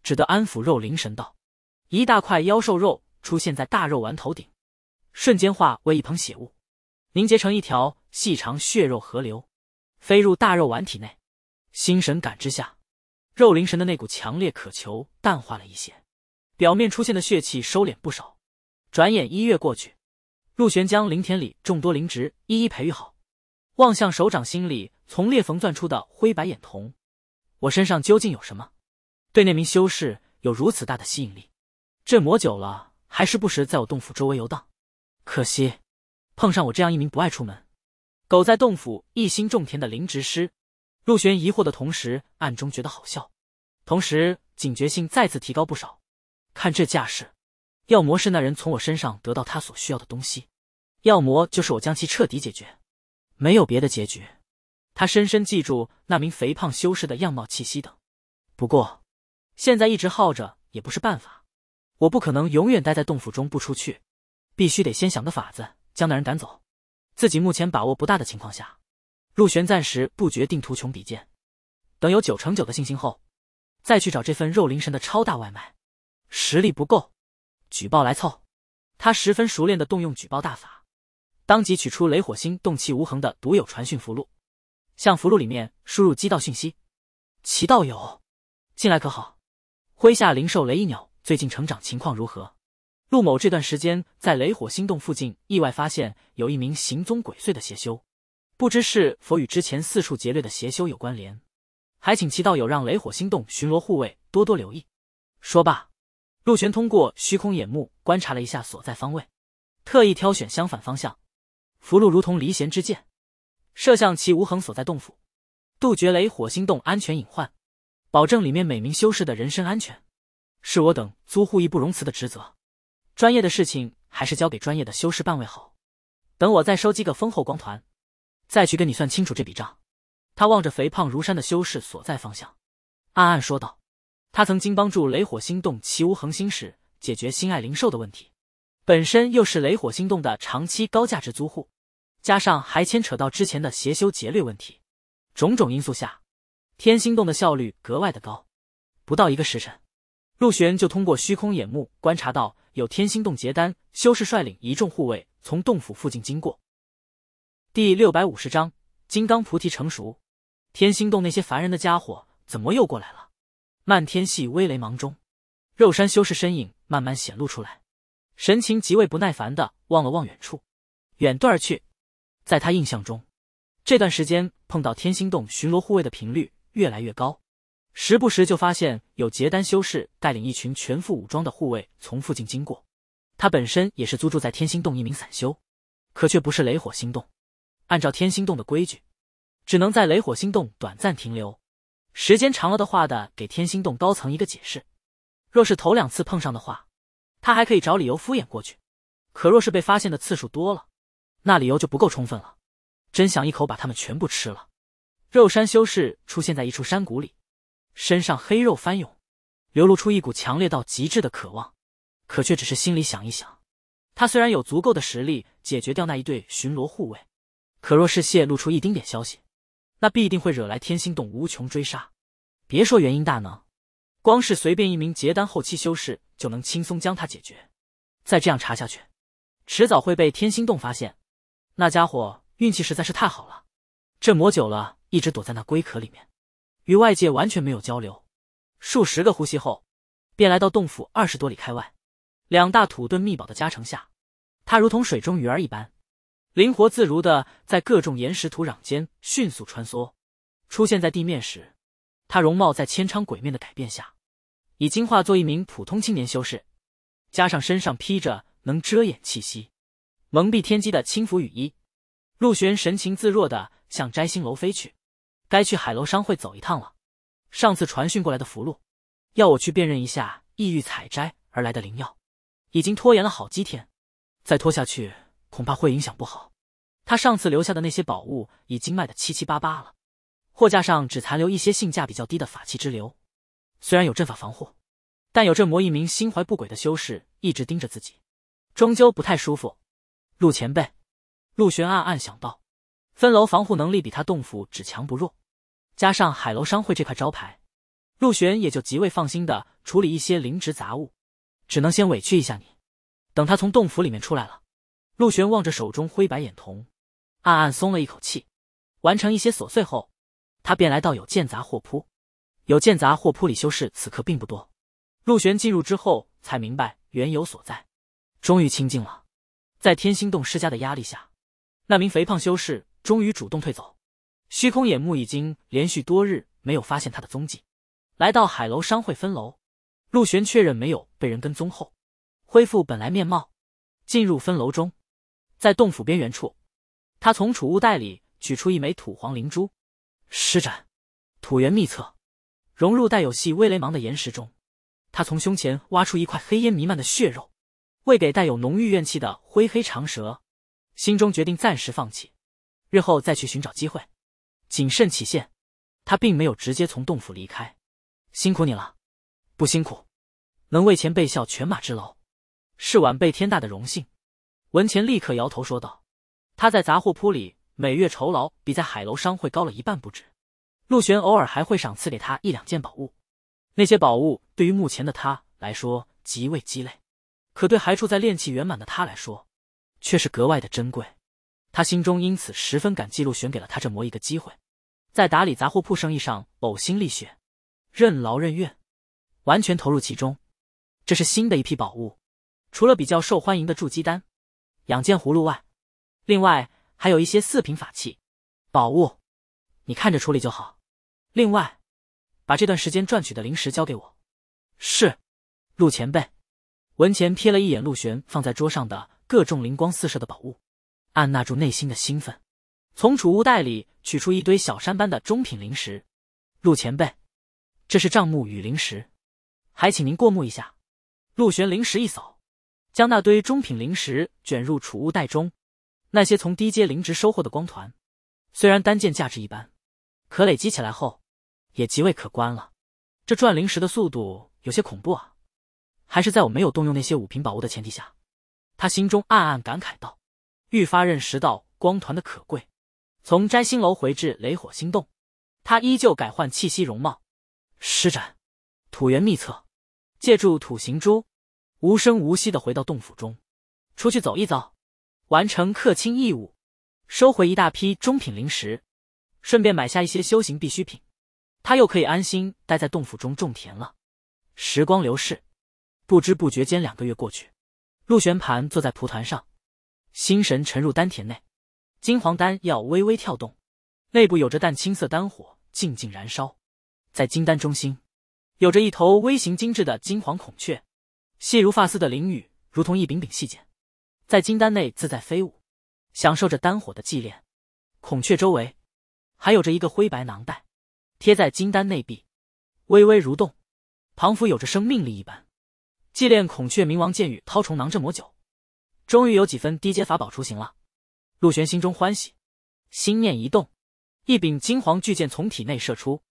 只得安抚肉灵神道：“一大块妖兽肉出现在大肉丸头顶，瞬间化为一捧血雾，凝结成一条细长血肉河流，飞入大肉丸体内。心神感知下，肉灵神的那股强烈渴求淡化了一些，表面出现的血气收敛不少。”转眼一月过去，陆玄将林田里众多灵植一一培育好，望向手掌心里从裂缝钻出的灰白眼瞳，我身上究竟有什么，对那名修士有如此大的吸引力？这魔久了，还时不时在我洞府周围游荡。可惜，碰上我这样一名不爱出门、狗在洞府一心种田的灵植师。陆玄疑惑的同时，暗中觉得好笑，同时警觉性再次提高不少。看这架势。要么是那人从我身上得到他所需要的东西，要么就是我将其彻底解决，没有别的结局。他深深记住那名肥胖修士的样貌、气息等。不过，现在一直耗着也不是办法，我不可能永远待在洞府中不出去，必须得先想个法子将那人赶走。自己目前把握不大的情况下，陆玄暂时不决定图穷匕见，等有九成九的信心后，再去找这份肉灵神的超大外卖。实力不够。举报来凑，他十分熟练的动用举报大法，当即取出雷火星动气无痕的独有传讯符箓，向符箓里面输入机道讯息。齐道友，近来可好？麾下灵兽雷翼鸟最近成长情况如何？陆某这段时间在雷火星洞附近意外发现有一名行踪鬼祟的邪修，不知是否与之前四处劫掠的邪修有关联，还请齐道友让雷火星洞巡逻护卫多多留意。说罢。陆玄通过虚空眼目观察了一下所在方位，特意挑选相反方向，符箓如同离弦之箭，射向其无恒所在洞府，杜绝雷火星洞安全隐患，保证里面每名修士的人身安全，是我等租户义不容辞的职责。专业的事情还是交给专业的修士办为好。等我再收集个丰厚光团，再去跟你算清楚这笔账。他望着肥胖如山的修士所在方向，暗暗说道。他曾经帮助雷火星动齐无恒星时解决心爱灵兽的问题，本身又是雷火星动的长期高价值租户，加上还牵扯到之前的邪修劫掠问题，种种因素下，天星洞的效率格外的高。不到一个时辰，陆玄就通过虚空眼目观察到有天星洞结丹修士率领一众护卫从洞府附近经过。第六百五十章金刚菩提成熟，天星洞那些凡人的家伙怎么又过来了？漫天细微雷芒中，肉山修士身影慢慢显露出来，神情极为不耐烦的望了望远处，远遁而去。在他印象中，这段时间碰到天星洞巡逻护卫的频率越来越高，时不时就发现有结丹修士带领一群全副武装的护卫从附近经过。他本身也是租住在天星洞一名散修，可却不是雷火星洞，按照天星洞的规矩，只能在雷火星洞短暂停留。时间长了的话的，给天星洞高层一个解释。若是头两次碰上的话，他还可以找理由敷衍过去。可若是被发现的次数多了，那理由就不够充分了。真想一口把他们全部吃了。肉山修士出现在一处山谷里，身上黑肉翻涌，流露出一股强烈到极致的渴望。可却只是心里想一想。他虽然有足够的实力解决掉那一对巡逻护卫，可若是泄露出一丁点消息。那必定会惹来天星洞无穷追杀，别说元婴大能，光是随便一名结丹后期修士就能轻松将他解决。再这样查下去，迟早会被天星洞发现。那家伙运气实在是太好了，这磨久了一直躲在那龟壳里面，与外界完全没有交流。数十个呼吸后，便来到洞府二十多里开外，两大土遁秘宝的加成下，他如同水中鱼儿一般。灵活自如的在各种岩石土壤间迅速穿梭，出现在地面时，他容貌在千昌鬼面的改变下，已经化作一名普通青年修士，加上身上披着能遮掩气息、蒙蔽天机的轻浮羽衣，陆玄神情自若的向摘星楼飞去。该去海楼商会走一趟了。上次传讯过来的符箓，要我去辨认一下异域采摘而来的灵药，已经拖延了好几天，再拖下去。恐怕会影响不好。他上次留下的那些宝物已经卖的七七八八了，货架上只残留一些性价比较低的法器之流。虽然有阵法防护，但有这魔一名心怀不轨的修士一直盯着自己，终究不太舒服。陆前辈，陆玄暗暗想到，分楼防护能力比他洞府只强不弱，加上海楼商会这块招牌，陆玄也就极为放心的处理一些灵植杂物，只能先委屈一下你，等他从洞府里面出来了。陆玄望着手中灰白眼瞳，暗暗松了一口气。完成一些琐碎后，他便来到有剑杂货铺。有剑杂货铺里修士此刻并不多。陆玄进入之后才明白缘由所在，终于清静了。在天星洞施加的压力下，那名肥胖修士终于主动退走。虚空眼目已经连续多日没有发现他的踪迹。来到海楼商会分楼，陆玄确认没有被人跟踪后，恢复本来面貌，进入分楼中。在洞府边缘处，他从储物袋里取出一枚土黄灵珠，施展土元秘策，融入带有细微雷芒的岩石中。他从胸前挖出一块黑烟弥漫的血肉，喂给带有浓郁怨气的灰黑长蛇。心中决定暂时放弃，日后再去寻找机会，谨慎起见，他并没有直接从洞府离开。辛苦你了，不辛苦，能为前辈效犬马之劳，是晚辈天大的荣幸。文钱立刻摇头说道：“他在杂货铺里每月酬劳比在海楼商会高了一半不止，陆玄偶尔还会赏赐给他一两件宝物。那些宝物对于目前的他来说极为鸡肋，可对还处在炼气圆满的他来说，却是格外的珍贵。他心中因此十分感激陆玄给了他这魔一个机会，在打理杂货铺生意上呕心沥血，任劳任怨，完全投入其中。这是新的一批宝物，除了比较受欢迎的筑基丹。”两件葫芦外，另外还有一些四品法器、宝物，你看着处理就好。另外，把这段时间赚取的灵石交给我。是，陆前辈。文钱瞥了一眼陆玄放在桌上的各种灵光四射的宝物，按捺住内心的兴奋，从储物袋里取出一堆小山般的中品灵石。陆前辈，这是账目与灵石，还请您过目一下。陆玄灵石一扫。将那堆中品灵石卷入储物袋中，那些从低阶灵植收获的光团，虽然单件价值一般，可累积起来后，也极为可观了。这赚灵石的速度有些恐怖啊！还是在我没有动用那些五品宝物的前提下，他心中暗暗感慨道，愈发认识到光团的可贵。从摘星楼回至雷火星洞，他依旧改换气息容貌，施展土元秘策，借助土行珠。无声无息的回到洞府中，出去走一走，完成客卿义务，收回一大批中品灵石，顺便买下一些修行必需品，他又可以安心待在洞府中种田了。时光流逝，不知不觉间两个月过去，陆玄盘坐在蒲团上，心神沉入丹田内，金黄丹药微微跳动，内部有着淡青色丹火静静燃烧，在金丹中心，有着一头微型精致的金黄孔雀。细如发丝的翎羽，如同一柄柄细剑，在金丹内自在飞舞，享受着丹火的祭炼。孔雀周围，还有着一个灰白囊袋，贴在金丹内壁，微微蠕动，仿佛有着生命力一般。祭炼孔雀冥王剑羽掏虫囊这么久，终于有几分低阶法宝雏形了。陆玄心中欢喜，心念一动，一柄金黄巨剑从体内射出，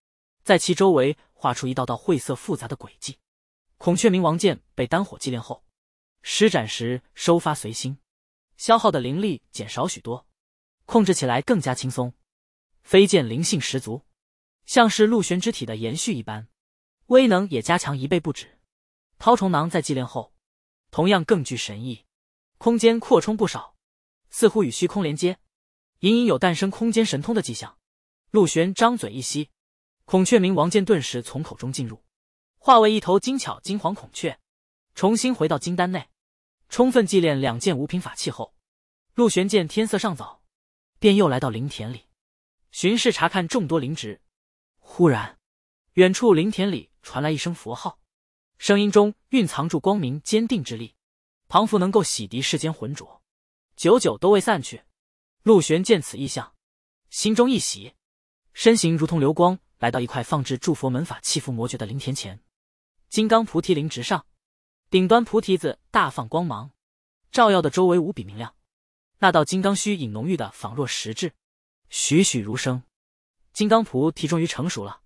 在其周围画出一道道晦涩复杂的轨迹。孔雀明王剑被丹火祭炼后，施展时收发随心，消耗的灵力减少许多，控制起来更加轻松。飞剑灵性十足，像是陆玄之体的延续一般，威能也加强一倍不止。掏虫囊在祭炼后，同样更具神意，空间扩充不少，似乎与虚空连接，隐隐有诞生空间神通的迹象。陆玄张嘴一吸，孔雀明王剑顿时从口中进入。化为一头精巧金黄孔雀，重新回到金丹内，充分祭炼两件五品法器后，陆玄见天色尚早，便又来到灵田里巡视查看众多灵植。忽然，远处灵田里传来一声佛号，声音中蕴藏住光明坚定之力，庞佛能够洗涤世间浑浊，久久都未散去。陆玄见此异象，心中一喜，身形如同流光，来到一块放置祝佛门法器佛魔诀的灵田前。金刚菩提灵直上，顶端菩提子大放光芒，照耀的周围无比明亮。那道金刚须影浓郁的仿若实质，栩栩如生。金刚菩提终于成熟了。